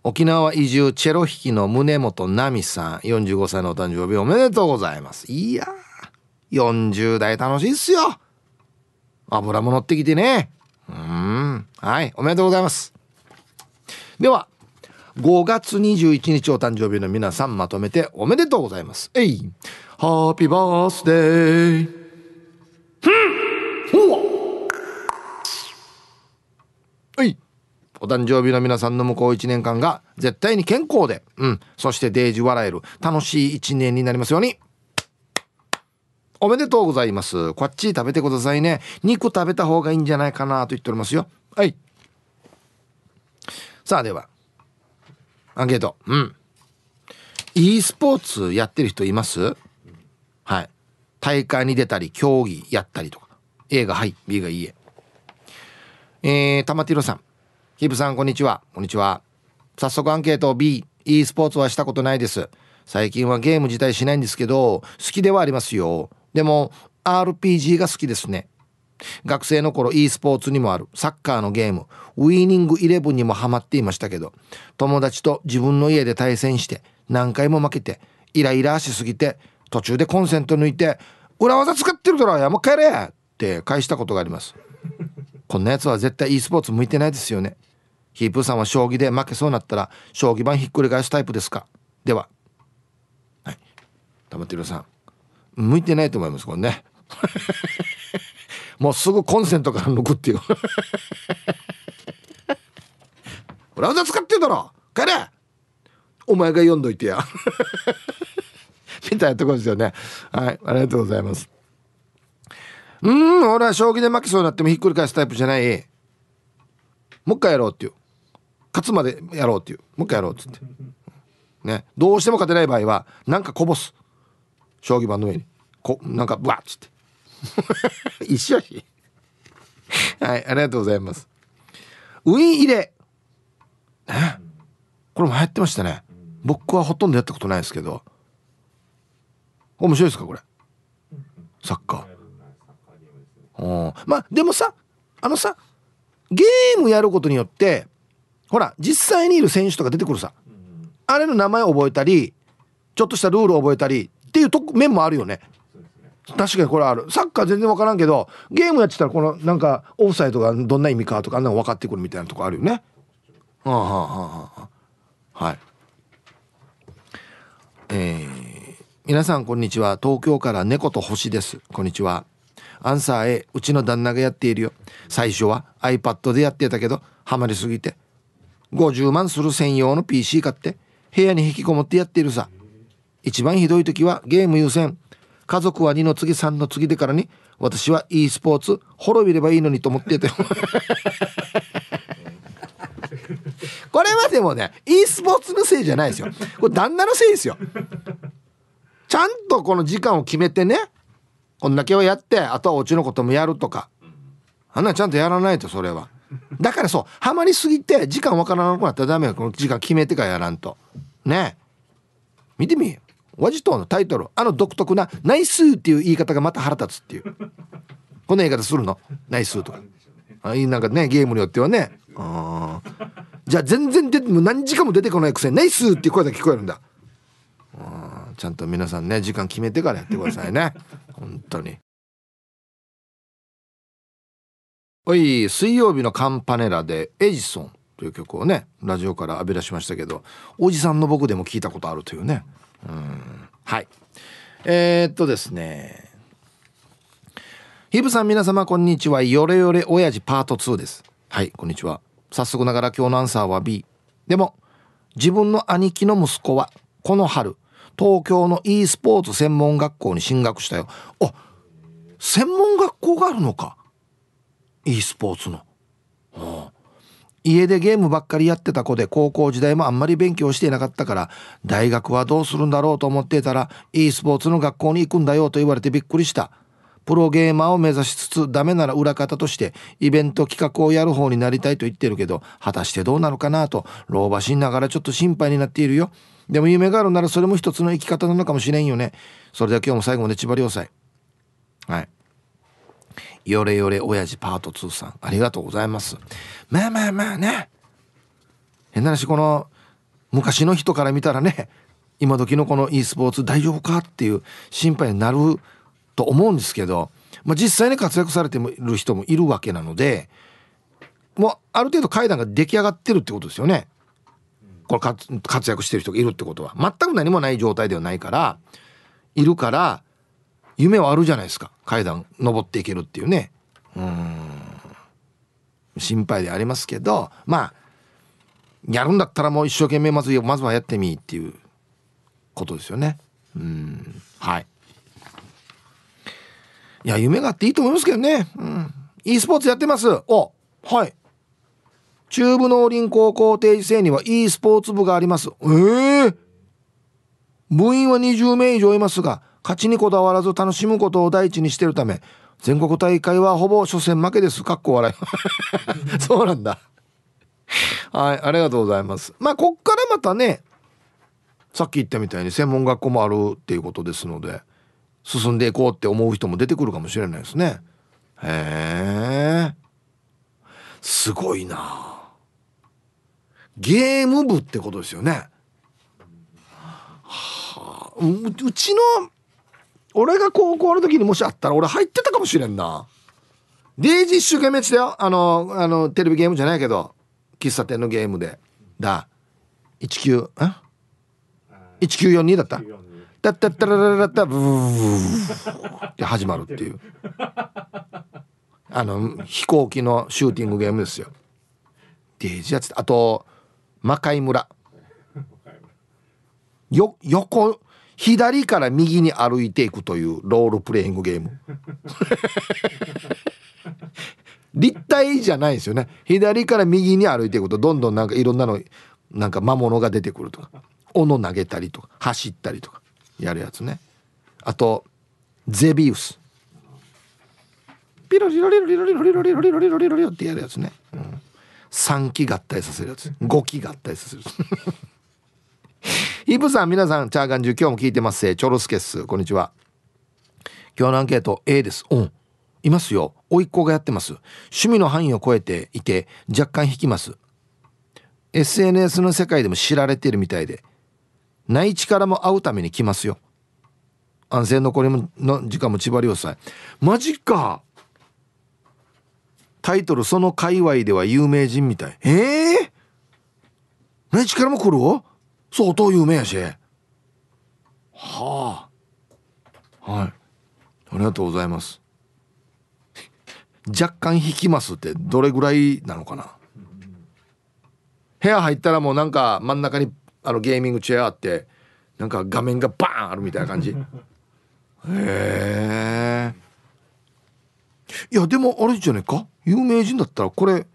A: 沖縄移住チェロ弾きの宗本奈美さん、45歳のお誕生日おめでとうございます。いやー。40代楽しいっすよ。油も乗ってきてね。うん。はい。おめでとうございます。では、5月21日お誕生日の皆さんまとめておめでとうございます。えい。ハッピーバースデー。ふんおい。お誕生日の皆さんの向こう1年間が絶対に健康で、うん。そしてデージ笑える楽しい1年になりますように。おめでとうございます。こっち食べてくださいね。肉食べた方がいいんじゃないかなと言っておりますよ。はい。さあでは、アンケート。うん。e スポーツやってる人いますはい。大会に出たり、競技やったりとか。A がはい、B がいいえ。えー、玉ティロさん。ヒブさん、こんにちは。こんにちは。早速アンケート B。e スポーツはしたことないです。最近はゲーム自体しないんですけど、好きではありますよ。でも RPG が好きですね学生の頃 e スポーツにもあるサッカーのゲームウィーニングイレブンにもハマっていましたけど友達と自分の家で対戦して何回も負けてイライラしすぎて途中でコンセント抜いて「裏技使ってるだろやもう帰れ!」って返したことがありますこんなやつは絶対 e スポーツ向いてないですよねヒープーさんは将棋で負けそうになったら将棋盤ひっくり返すタイプですかでははいってださい向いてないと思いますこれね もうすぐコンセントから抜くっていう ラウザ使ってんだろ帰れお前が読んどいてや みたいなとこですよねはいありがとうございますうん俺は将棋で負けそうになってもひっくり返すタイプじゃないもう一回やろうっていう勝つまでやろうっていうもう一回やろうっつってねどうしても勝てない場合はなんかこぼす将棋盤の上にこなんかブワッつって 一緒やしはいありがとうございますウィン入れねこれも流行ってましたね僕はほとんどやったことないですけど面白いですかこれサッカー、ね、まあでもさあのさゲームやることによってほら実際にいる選手とか出てくるさ、あれの名前を覚えたりちょっとしたルールを覚えたりっていうと面もあるよね確かにこれあるサッカー全然分からんけどゲームやってたらこのなんかオフサイドがどんな意味かとかあんなの分かってくるみたいなとこあるよねはあはあはあはいえー、皆さんこんにちは東京から猫と星ですこんにちはアンサー A うちの旦那がやっているよ最初は iPad でやってたけどハマりすぎて50万する専用の PC 買って部屋に引きこもってやっているさ一番ひどい時はゲーム優先。家族は2の次3の次でからに、私は e スポーツ、滅びればいいのにと思ってて これはでもね、e スポーツのせいじゃないですよ。これ旦那のせいですよ。ちゃんとこの時間を決めてね、こんだけはやって、あとはおちのこともやるとか。あんなちゃんとやらないと、それは。だからそう、ハマりすぎて時間わからなくなったらダメよ。この時間決めてからやらんと。ね見てみ。ワジ島のタイトルあの独特な「ナイスー」っていう言い方がまた腹立つっていうこの言い方するの「ナイスー」とかあなんかねゲームによってはねあじゃあ全然出ても何時間も出てこないくせに「ナイスー」っていう声が聞こえるんだちゃんと皆さんね時間決めてからやってくださいね 本当におい水曜日のカンパネラで「エジソン」という曲をねラジオから浴び出しましたけどおじさんの僕でも聞いたことあるというねうんはいえー、っとですねヒブさん皆様こんにちはよれよれ親父パート2ですはいこんにちは早速ながら今日のアンサーは B でも自分の兄貴の息子はこの春東京の e スポーツ専門学校に進学したよあ専門学校があるのか e スポーツの、はあ、家でゲームばっかりやってた子で高校時代もあんまり勉強していなかったから大学はどうするんだろうと思ってたら e スポーツの学校に行くんだよと言われてびっくりしたプロゲーマーを目指しつつダメなら裏方としてイベント企画をやる方になりたいと言ってるけど果たしてどうなのかなと老婆しながらちょっと心配になっているよでも夢があるならそれも一つの生き方なのかもしれんよねそれでは今日も最後まで千葉良斎はいよれよれ親父パート2さん、ありがとうございます。まあまあまあね。変な話、この、昔の人から見たらね、今時のこの e スポーツ大丈夫かっていう心配になると思うんですけど、まあ、実際に活躍されている人もいるわけなので、もうある程度階段が出来上がってるってことですよね。これ活躍してる人がいるってことは全く何もない状態ではないからいるから夢はあるじゃないですか階段登っていけるっていうねうん心配でありますけどまあやるんだったらもう一生懸命まずまずはやってみっていうことですよね
C: うん
A: はいいや夢があっていいと思いますけどねうん e スポーツやってますおはい中部農林高校定時制には e スポーツ部がありますええー、部員は20名以上いますが勝ちにこだわらず楽しむことを第一にしてるため全国大会はほぼ初戦負けですかっこ笑い そうなんだはいありがとうございますまあこっからまたねさっき言ったみたいに専門学校もあるっていうことですので進んでいこうって思う人も出てくるかもしれないですねへえすごいなゲーム部ってことですよねはあうちの俺が高校の時にもしあったら俺入ってたかもしれんなデイジー一生懸命してよあのあのテレビゲームじゃないけど喫茶店のゲームでだ19あ1942だったタッタッタラララタブーって始まるってい
C: うあ
A: の飛行機のシューティングゲームですよデイジーやつあと魔界村よ横左から右に歩いていくというロールプレイングゲーム 立体じゃないですよね左から右に歩いていくとどんどんなんかいろんなのなんか魔物が出てくるとか斧投げたりとか走ったりとかやるやつねあとゼビウスピロリロリロリロリロリロリロリロリロリロリってやるやつね、うん、3機合体させるやつ5機合体させるやつイブさん、皆さん、チャーガン中、今日も聞いてます。チョロスケっす。こんにちは。今日のアンケート A です。うん。いますよ。甥っ子がやってます。趣味の範囲を超えていて、若干引きます。SNS の世界でも知られてるみたいで、内地からも会うために来ますよ。安静残りの時間も千葉さえ。マジかタイトル、その界隈では有名人みたい。ええー、内地からも来る相当有名やしはあはいありがとうございます若干引きますってどれぐらいなのかな部屋入ったらもうなんか真ん中にあのゲーミングチェアあってなんか画面がバーンあるみたいな感じ へえいやでもあれじゃねえか有名人だったらこれ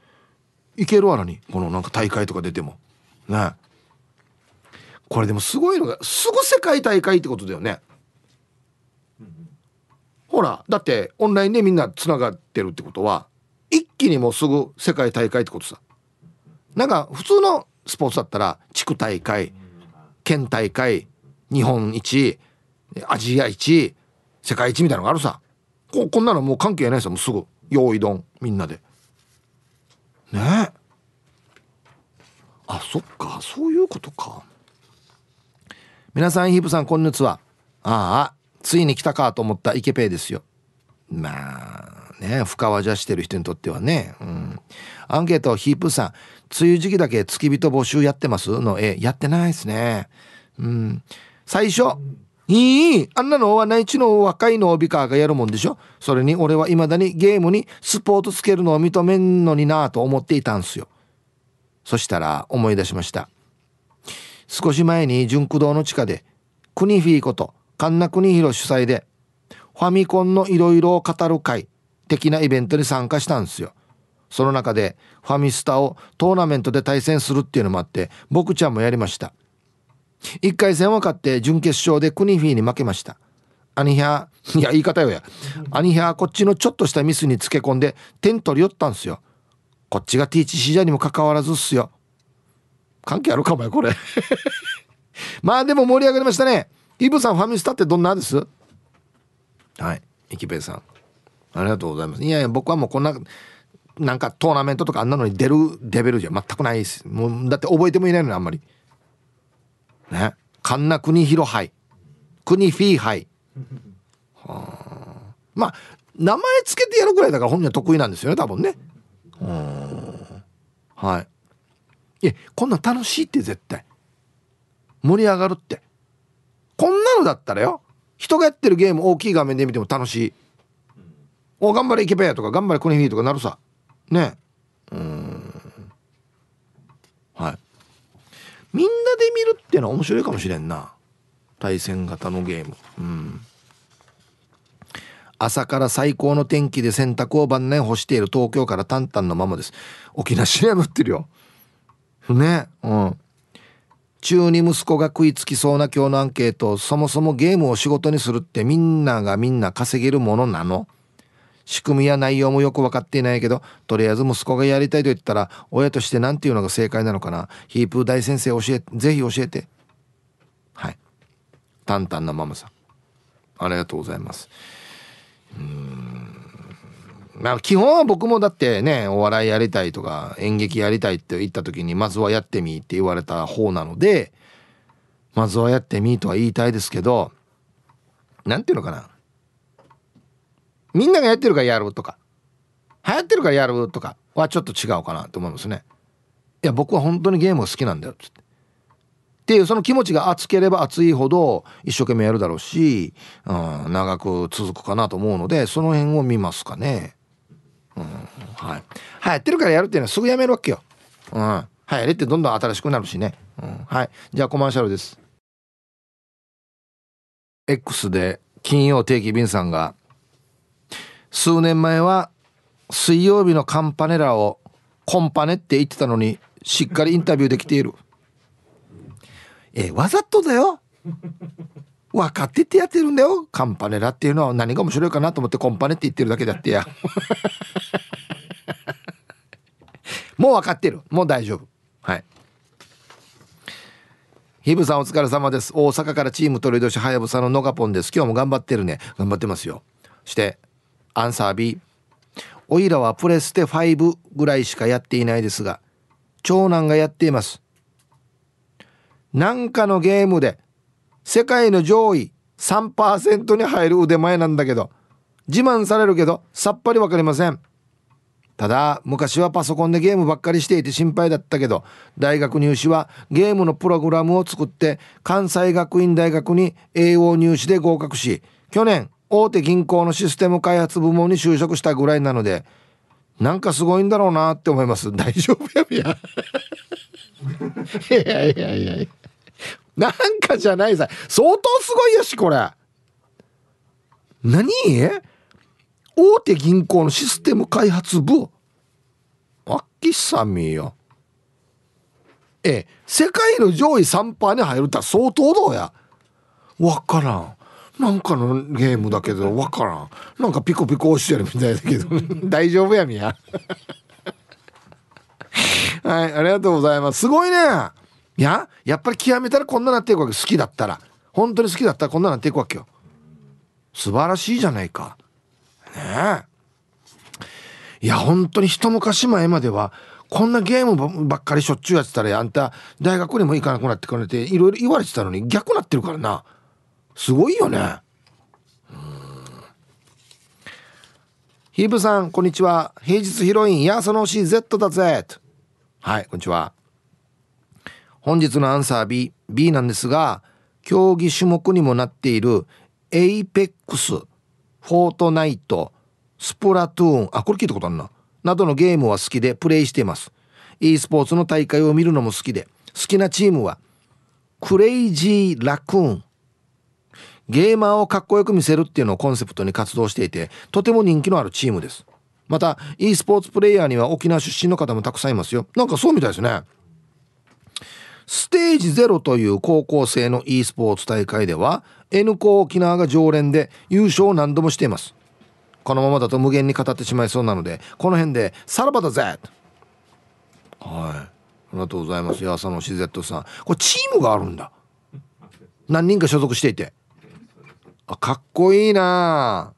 A: いけるわなにこのなんか大会とか出てもねえこれでもすごいのがすぐ世界大会ってことだよね、うん、ほらだってオンラインでみんなつながってるってことは一気にもうすぐ世界大会ってことさなんか普通のスポーツだったら地区大会県大会日本一アジア一世界一みたいなのがあるさここんなのもう関係ないさもうすぐ用意どんみんなでねえあそっかそういうことか皆さんヒープさんこんにちはああついに来たかと思ったイケペイですよまあね深わじゃしてる人にとってはね、うん、アンケートヒープさん梅雨時期だけ付き人募集やってますのえやってないですねうん最初いいあんなのは内地の若いの帯カーがやるもんでしょそれに俺はいまだにゲームにスポーツつけるのを認めんのになぁと思っていたんすよそしたら思い出しました少し前に純駆堂の地下で、クニフィーこと神田ヒロ主催で、ファミコンのいろいろを語る会的なイベントに参加したんですよ。その中でファミスタをトーナメントで対戦するっていうのもあって、僕ちゃんもやりました。一回戦を勝って準決勝でクニフィーに負けました。アニヒャー、いや、言い方よや。アニヒャー、こっちのちょっとしたミスにつけ込んで、点取り寄ったんすよ。こっちが T チシジャにもかかわらずっすよ。関係あるかお前これ まあでも盛り上がりましたねイブさんファミスタってどんなですはいイ池辺さんありがとうございますいやいや僕はもうこんななんかトーナメントとかあんなのに出るレベルじゃ全くないですもうだって覚えてもいないのにあんまりね神奈国広杯国フィー杯はあまあ名前つけてやるぐらいだから本人は得意なんですよね多分ねうんはいいやこんなん楽しいって絶対盛り上がるってこんなのだったらよ人がやってるゲーム大きい画面で見ても楽しいお頑張れイケペアとか頑張れコニフィーとかなるさねうんはいみんなで見るっていうのは面白いかもしれんな対戦型のゲームうん朝から最高の天気で洗濯を晩年干している東京からタンタンのままです沖縄市内もってるよねうん中に息子が食いつきそうな今日のアンケートそもそもゲームを仕事にするってみんながみんな稼げるものなの仕組みや内容もよく分かっていないけどとりあえず息子がやりたいと言ったら親として何て言うのが正解なのかなヒープー大先生教えぜひ教えてはい淡々なママさんありがとうございますうんまあ基本は僕もだってね、お笑いやりたいとか演劇やりたいって言った時に、まずはやってみって言われた方なので、まずはやってみとは言いたいですけど、何て言うのかな。みんながやってるからやるとか、流行ってるからやるとかはちょっと違うかなと思いますね。いや、僕は本当にゲームが好きなんだよ、って。っていうその気持ちが熱ければ熱いほど一生懸命やるだろうし、うん、長く続くかなと思うのでその辺を見ますかね。うんはい、はやってるからやるっていうのはすぐやめるわけよ。うん、はやれってどんどん新しくなるしね。うん、はい。じゃあコマーシャルです。X で金曜定期便さんが数年前は水曜日のカンパネラをコンパネって言ってたのにしっかりインタビューできている。えわざとだよ。分かっててやってるんだよカンパネラっていうのは何が面白いかなと思ってコンパネって言ってるだけだってや もう分かってるもう大丈夫はいヒブさんお疲れ様です大阪からチームトレードしはやぶさのノガポンです今日も頑張ってるね頑張ってますよしてアンサー B おいらはプレステ5ぐらいしかやっていないですが長男がやっていますなんかのゲームで世界の上位3%に入る腕前なんだけど自慢されるけどさっぱり分かりませんただ昔はパソコンでゲームばっかりしていて心配だったけど大学入試はゲームのプログラムを作って関西学院大学に栄養入試で合格し去年大手銀行のシステム開発部門に就職したぐらいなのでなんかすごいんだろうなって思います大丈夫やみ やいやいやいやなんかじゃないさ。相当すごいよし、これ。何大手銀行のシステム開発部。あきさみよ。ええ、世界の上位3%に入るったら相当どうや。わからん。なんかのゲームだけどわからん。なんかピコピコ押してるみたいだけど、大丈夫やみや。はい、ありがとうございます。すごいね。いややっぱり極めたらこんななっていくわけ好きだったら本当に好きだったらこんななっていくわけよ素晴らしいじゃないかねえいや本当に一昔前まではこんなゲームばっかりしょっちゅうやってたらあんた大学にも行かなくなってくれていろいろ言われてたのに逆なってるからなすごいよねヒーブさんこんにちは平日ヒロインやそのうし Z だぜはいこんにちは本日のアンサー B、B なんですが、競技種目にもなっているエイペックス、フォートナイト、スプラトゥーン、あ、これ聞いたことあるな。などのゲームは好きでプレイしています。e スポーツの大会を見るのも好きで、好きなチームは、クレイジーラクーン。ゲーマーをかっこよく見せるっていうのをコンセプトに活動していて、とても人気のあるチームです。また、e スポーツプレイヤーには沖縄出身の方もたくさんいますよ。なんかそうみたいですね。ステージ0という高校生の e スポーツ大会では N 校沖縄が常連で優勝を何度もしていますこのままだと無限に語ってしまいそうなのでこの辺でさらばだぜはいありがとうございます朝の CZ さんこれチームがあるんだ何人か所属していてあかっこいいな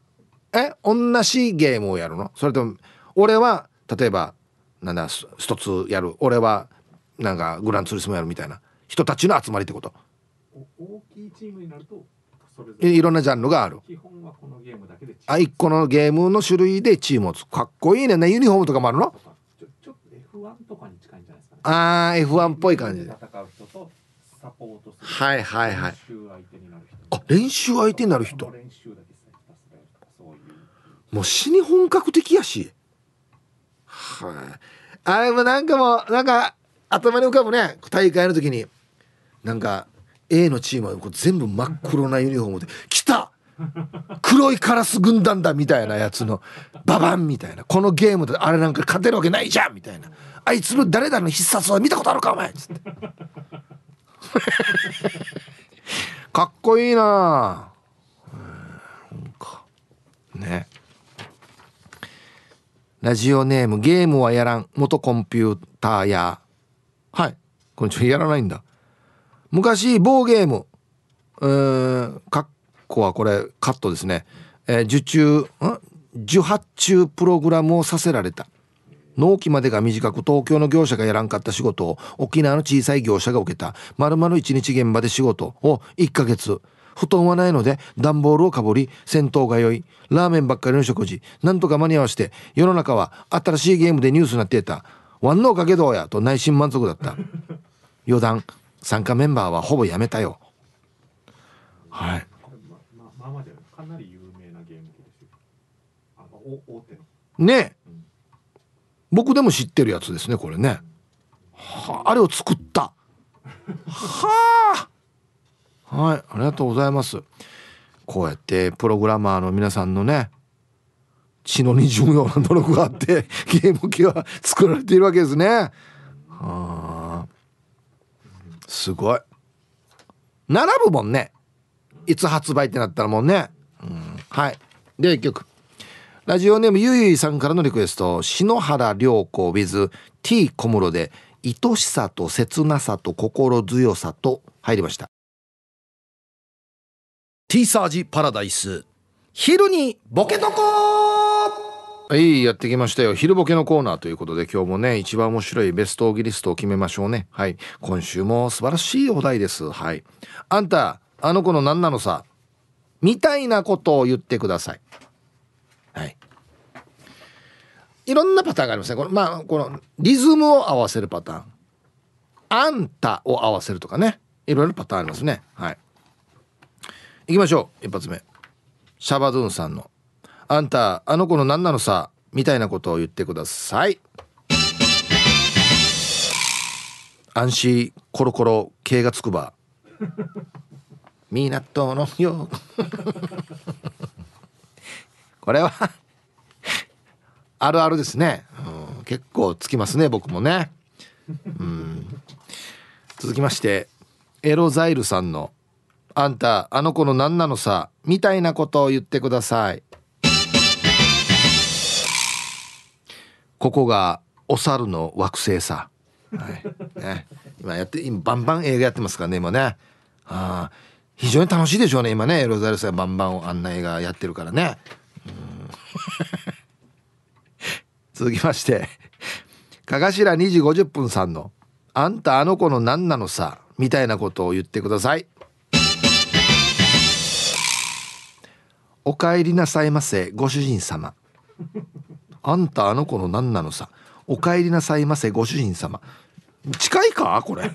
A: え同じゲームをやるのそれとも俺は例えばなんだ一つやる俺はなんかグランツーリスモやるみたいな人たちの集まりってこと大きいチームになるといろんなジャンルがある基本はこのゲームだけであ1個のゲームの種類でチームをつかっこいいねねユニフォームとかもあるのとかに近いんじゃないですか、ああ F1 っぽい感じで戦う人とサポートするはいはいはい練習相手になる人練習相手になる人もう死に本格的やしはいあれもなんかもうなんか頭に浮かぶね大会の時になんか A のチームは全部真っ黒なユニフォームで「来た黒いカラス軍団だ」みたいなやつのババンみたいなこのゲームであれなんか勝てるわけないじゃんみたいなあいつの誰々の必殺は見たことあるかお前っつって かっこいいななんかねラジオネームゲームはやらん元コンピューターやはいこれちは。やらないんだ昔某ゲームうーんかっこはこれカットですね、えー、受注ん受発注プログラムをさせられた納期までが短く東京の業者がやらんかった仕事を沖縄の小さい業者が受けた丸々1日現場で仕事を1ヶ月布団はないので段ボールをかぶり戦闘が良いラーメンばっかりの食事なんとか間に合わせて世の中は新しいゲームでニュースになっていたワンノおかけどうやと内心満足だった。余談、参加メンバーはほぼやめたよ。はい。ね僕でも知ってるやつですね、これね。はあ、あれを作った。はあ。はい、ありがとうございます。こうやってプログラマーの皆さんのね、血のに重要な努力があって ゲーム機は作られているわけですねはあすごい並ぶもんねいつ発売ってなったらもうね、うん、はいで1曲ラジオネームゆいゆいさんからのリクエスト篠原涼子 WithT 小室で愛しさと切なさと心強さと入りました T サージパラダイス昼にボケとこはい、やってきましたよ。昼ボケのコーナーということで、今日もね、一番面白いベストオギリストを決めましょうね。はい。今週も素晴らしいお題です。はい。あんた、あの子の何なのさ、みたいなことを言ってください。はい。いろんなパターンがありますね。この、まあ、この、リズムを合わせるパターン。あんたを合わせるとかね。いろいろパターンありますね。はい。いきましょう。一発目。シャバドゥンさんのあんたあの子の何なのさみたいなことを言ってください安心コロコロ系がつくばミナットのよこれはあるあるですね、結構つきますね僕もね続きましてエロザイルさんの「あんたあの子の何なのさ」みたいなことを言ってくださいここがお猿の惑星さ、
C: はい ね、
A: 今やって今バンバン映画やってますからね今ねあ非常に楽しいでしょうね今ねエロザルスがバンバンあんな映画やってるからね 続きましてかがしら2時50分さんの「あんたあの子の何なのさ」みたいなことを言ってください。おかえりなさいませご主人様あんたあの子の何なのさお帰りなさいませご主人様近いかこれ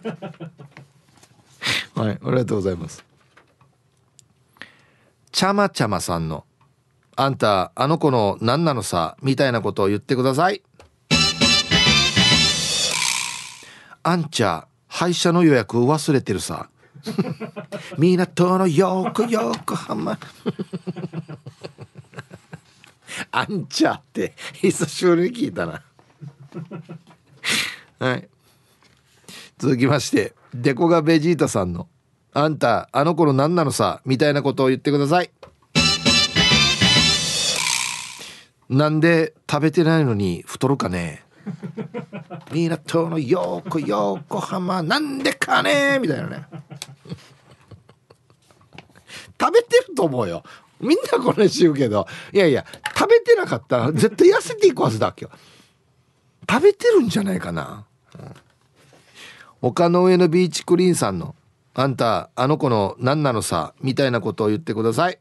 A: はいありがとうございますちゃまちゃまさんの「あんたあの子の何なのさ」みたいなことを言ってくださいあんちゃ廃車の予約忘れてるさ港 のよく横浜あんちゃって久しぶりに聞いたな はい続きましてデコがベジータさんの「あんたあの頃何なのさ」みたいなことを言ってくださいなんで食べてないのに太るかね港のよ横横浜なんでかねみたいなね食べてると思うよみんなこれし言うけどいやいや食べてなかったら絶対痩せていくはずだ今日食べてるんじゃないかな、うん、丘の上のビーチクリーンさんの「あんたあの子の何なのさ」みたいなことを言ってください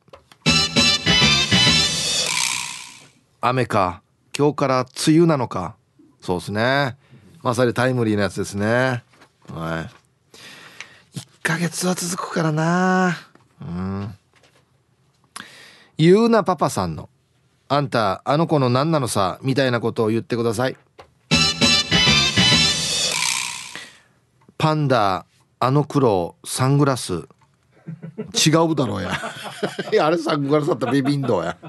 A: 雨か今日から梅雨なのかそうですねまさにタイムリーなやつですねはい1ヶ月は続くからなうん言うなパパさんの「あんたあの子の何なのさ」みたいなことを言ってくださいパンダあの黒サングラス違うだろうや いやあれサングラスだったらビビンドや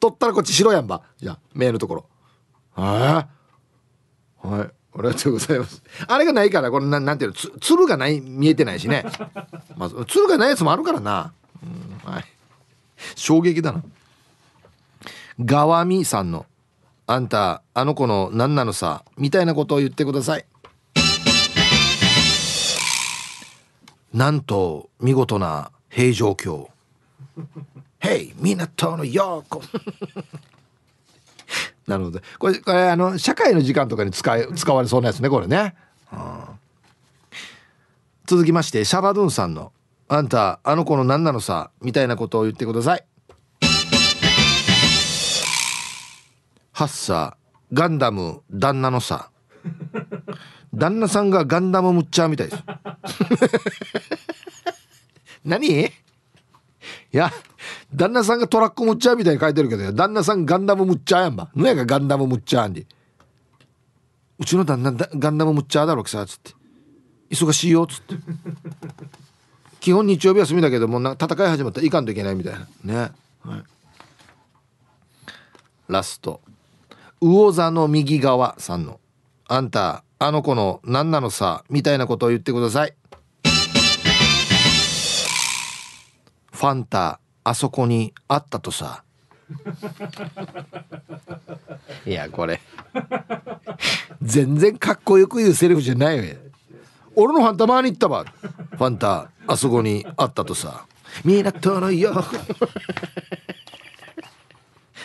A: 取ったらこっち白やんばじゃ目のところああはいありがとうございますあれがないからこのななんていうのつつるがない見えてないしね、まずつるがないやつもあるからな、うんはい。衝撃だな。ガワミさんの、あんた、あの子の何なのさ、みたいなことを言ってください。なんと、見事な平城京。へい港のようこ。なるほど。これ、これ、あの、社会の時間とかに使い、使われそうなやつね、これね。うん、続きまして、シャバドゥンさんの、あんたあの子の何なのさみたいなことを言ってくださいハッサガンダム旦那のさ旦那さんがガンダムむっちゃみたいです 何いや旦那さんがトラックッっちゃみたいに書いてるけど旦那さんガンダムむっちゃやんば何やがガンダムむっちゃんにうちの旦那ガンダムむっちゃだろきさっつって忙しいよっつって基本日曜日休みだけどもな戦い始まったらいかんといけないみたいなね、はい、ラスト魚座の右側さんの「あんたあの子の何なのさ」みたいなことを言ってくださいファンタあそこにあったとさ
C: いやこれ
A: 全然かっこよく言うセリフじゃないよ俺のファンタ回に行ったわファンタあそこにあったとさ港のよ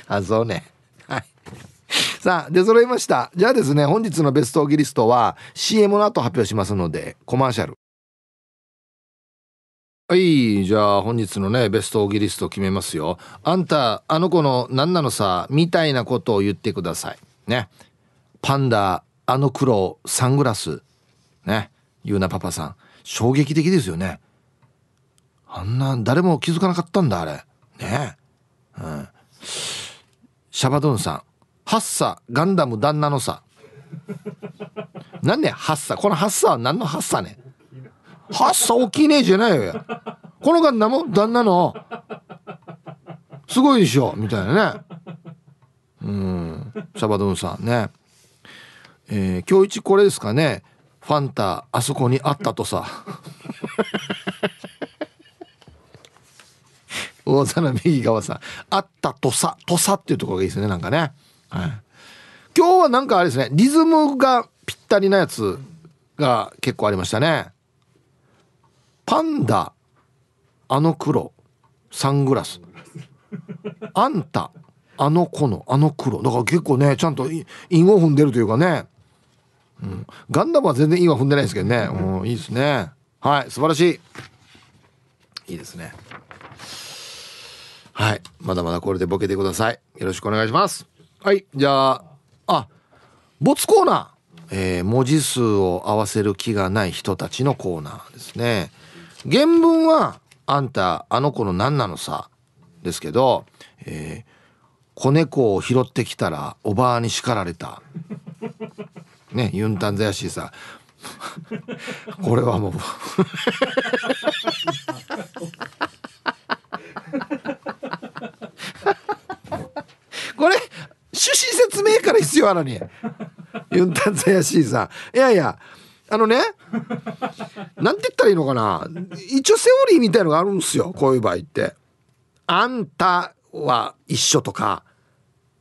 A: あそうねはいさあ出揃いましたじゃあですね本日のベストオギリストは CM の後発表しますのでコマーシャルはいじゃあ本日のねベストオギリスト決めますよあんたあの子の何なのさみたいなことを言ってくださいねパンダあの黒サングラスねゆうなパパさん衝撃的ですよねあんな誰も気づかなかったんだあれねえ、うん、シャバドゥンさん「ハッサガンダム旦那のさ」なんでハッサこのハッサは何のハッサねハッサ大きいねえじゃないよこのガンダム旦那のすごいでしょみたいなねうんシャバドゥンさんねえー、今日一これですかねファンタあそこにあったとさ大座の右側さん。あったとさ、とさっていうところがいいですね、なんかね。はい。今日はなんかあれですね、リズムがぴったりなやつが結構ありましたね。パンダ、あの黒、サングラス。あんた、あの子の、あの黒。だから結構ね、ちゃんと韻を踏んでるというかね。うん、ガンダムは全然韻は踏んでないですけどね。うん、いいですね。はい、素晴らしい。いいですね。はい。まだまだこれでボケてください。よろしくお願いします。はい。じゃあ、あ、没コーナー。えー、文字数を合わせる気がない人たちのコーナーですね。原文は、あんた、あの子の何なのさ、ですけど、えー、子猫を拾ってきたら、おばあに叱られた。ね、ユンタンザヤシーさん。これはもう 趣旨説明から必要なのにユンタンザヤシーさんいやいやあのねなんて言ったらいいのかな一応セオリーみたいのがあるんですよこういう場合ってあんたは一緒とか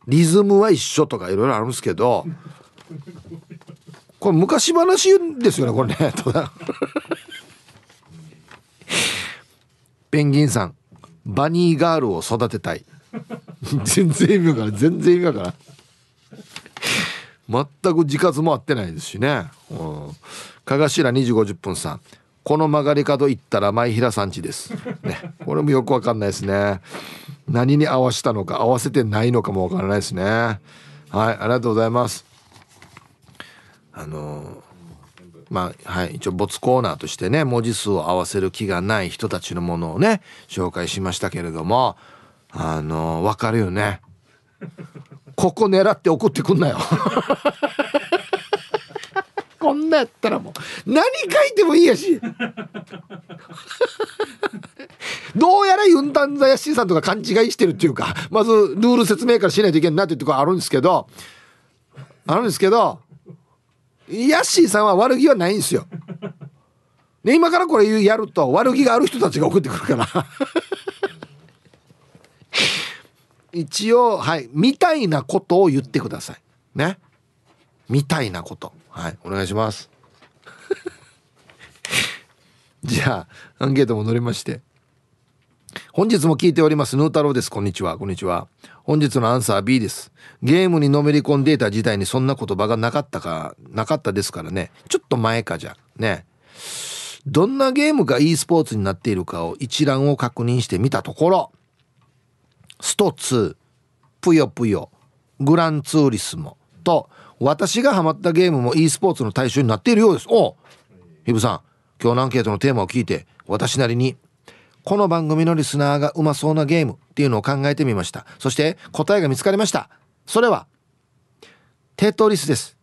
A: リズムは一緒とかいろいろあるんですけどこれ昔話ですよねこれねただ ペンギンさんバニーガールを育てたい全然意味わからん全然意味わからん全く自活も合ってないですしね、うん、加賀頭2時50分さんこの曲がり角行ったら前平さんちです、ね、これもよくわかんないですね何に合わせたのか合わせてないのかもわからないですねはいありがとうございますあのまあはい一応没コーナーとしてね文字数を合わせる気がない人たちのものをね紹介しましたけれどもあのわかるよねここ狙って怒ってくんなよこんなやったらもう何書いてもいいやしどうやらユンタンザヤシーさんとか勘違いしてるっていうかまずルール説明からしないといけんなっていうところあるんですけどあるんですけどヤッシーさんは悪気はないんですよ。ね、今からこれやると悪気がある人たちが送ってくるから一応はいみたいなことを言ってくださいねみたいなことはいお願いします じゃあアンケート戻りまして本日も聞いておりますヌー太郎ですこんにちはこんにちは本日のアンサー B ですゲームにのめり込んでいた時代にそんな言葉がなかったかなかったですからねちょっと前かじゃねどんなゲームが e スポーツになっているかを一覧を確認してみたところスト2ぷよぷよグランツーリスモと私がハマったゲームも e スポーツの対象になっているようですおひぶさん今日のアンケートのテーマを聞いて私なりにこの番組のリスナーがうまそうなゲームっていうのを考えてみましたそして答えが見つかりましたそれはテトリスです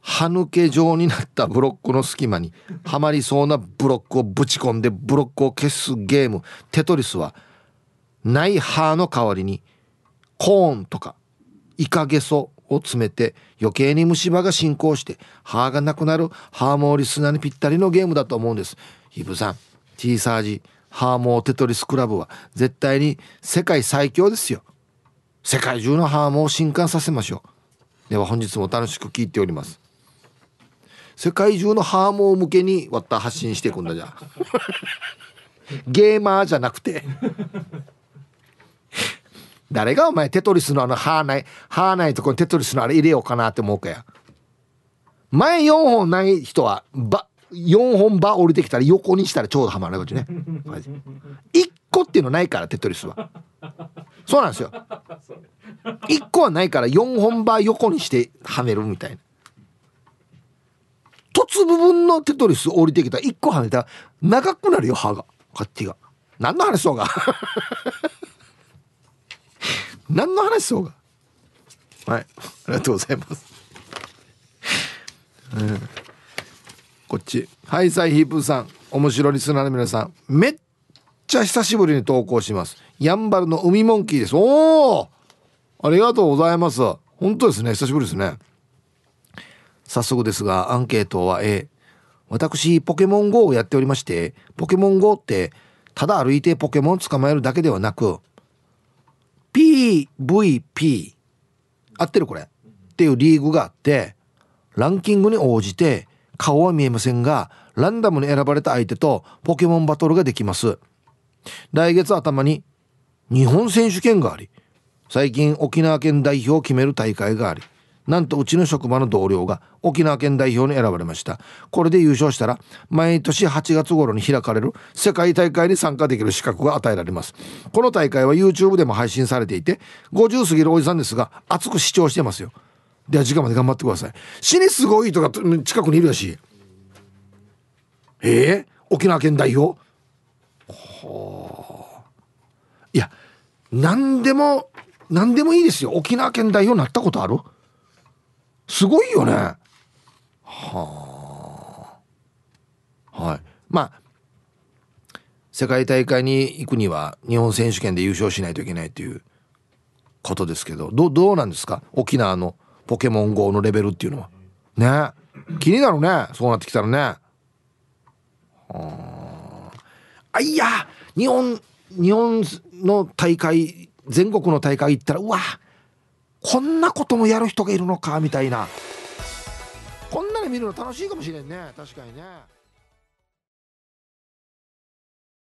A: 歯抜け状になったブロックの隙間にはまりそうなブロックをぶち込んでブロックを消すゲームテトリスはない歯の代わりにコーンとかイカゲソを詰めて余計に虫歯が進行して歯がなくなるハーモーリスナにぴったりのゲームだと思うんですイブさんティーサージハーモーテトリスクラブは絶対に世界最強ですよ世界中のハーモーを震撼させましょうでは本日も楽しく聴いております世界中のハーモー向けにわった発信していくんだじゃあゲーマーじゃなくて誰がお前テトリスのあの歯ない歯ないとこにテトリスのあれ入れようかなって思うかや前4本ない人はば4本ば降りてきたら横にしたらちょうどはまらないこっちね1個っていうのないからテトリスはそうなんですよ1個はないから4本ば横にしてはめるみたいな凸部分のテトリス降りてきたら1個はめたら長くなるよ歯が勝手が何の話そうが何の話そうがはいありがとうございます、うん、こっちハイサイヒープーさん面白リスナーの皆さんめっちゃ久しぶりに投稿しますやんばるの海モンキーですおおありがとうございます本当ですね久しぶりですね早速ですがアンケートは A 私ポケモン GO をやっておりましてポケモン GO ってただ歩いてポケモン捕まえるだけではなく PVP 合ってるこれっていうリーグがあってランキングに応じて顔は見えませんがランダムに選ばれた相手とポケモンバトルができます来月頭に日本選手権があり最近沖縄県代表を決める大会がありなんとうちの職場の同僚が沖縄県代表に選ばれましたこれで優勝したら毎年8月頃に開かれる世界大会に参加できる資格が与えられますこの大会は YouTube でも配信されていて50過ぎるおじさんですが熱く視聴してますよでは時間まで頑張ってください死にすごいとか近くにいるらしいええー、沖縄県代表はいや何でも何でもいいですよ沖縄県代表になったことあるすごいよねはあはいまあ世界大会に行くには日本選手権で優勝しないといけないということですけどどどうなんですか沖縄のポケモン GO のレベルっていうのはね気になるねそうなってきたらねあいや日本日本の大会全国の大会行ったらうわこんなこともやる人がいるのかみたいなこんなの見るの楽しいかもしれんね確かにね。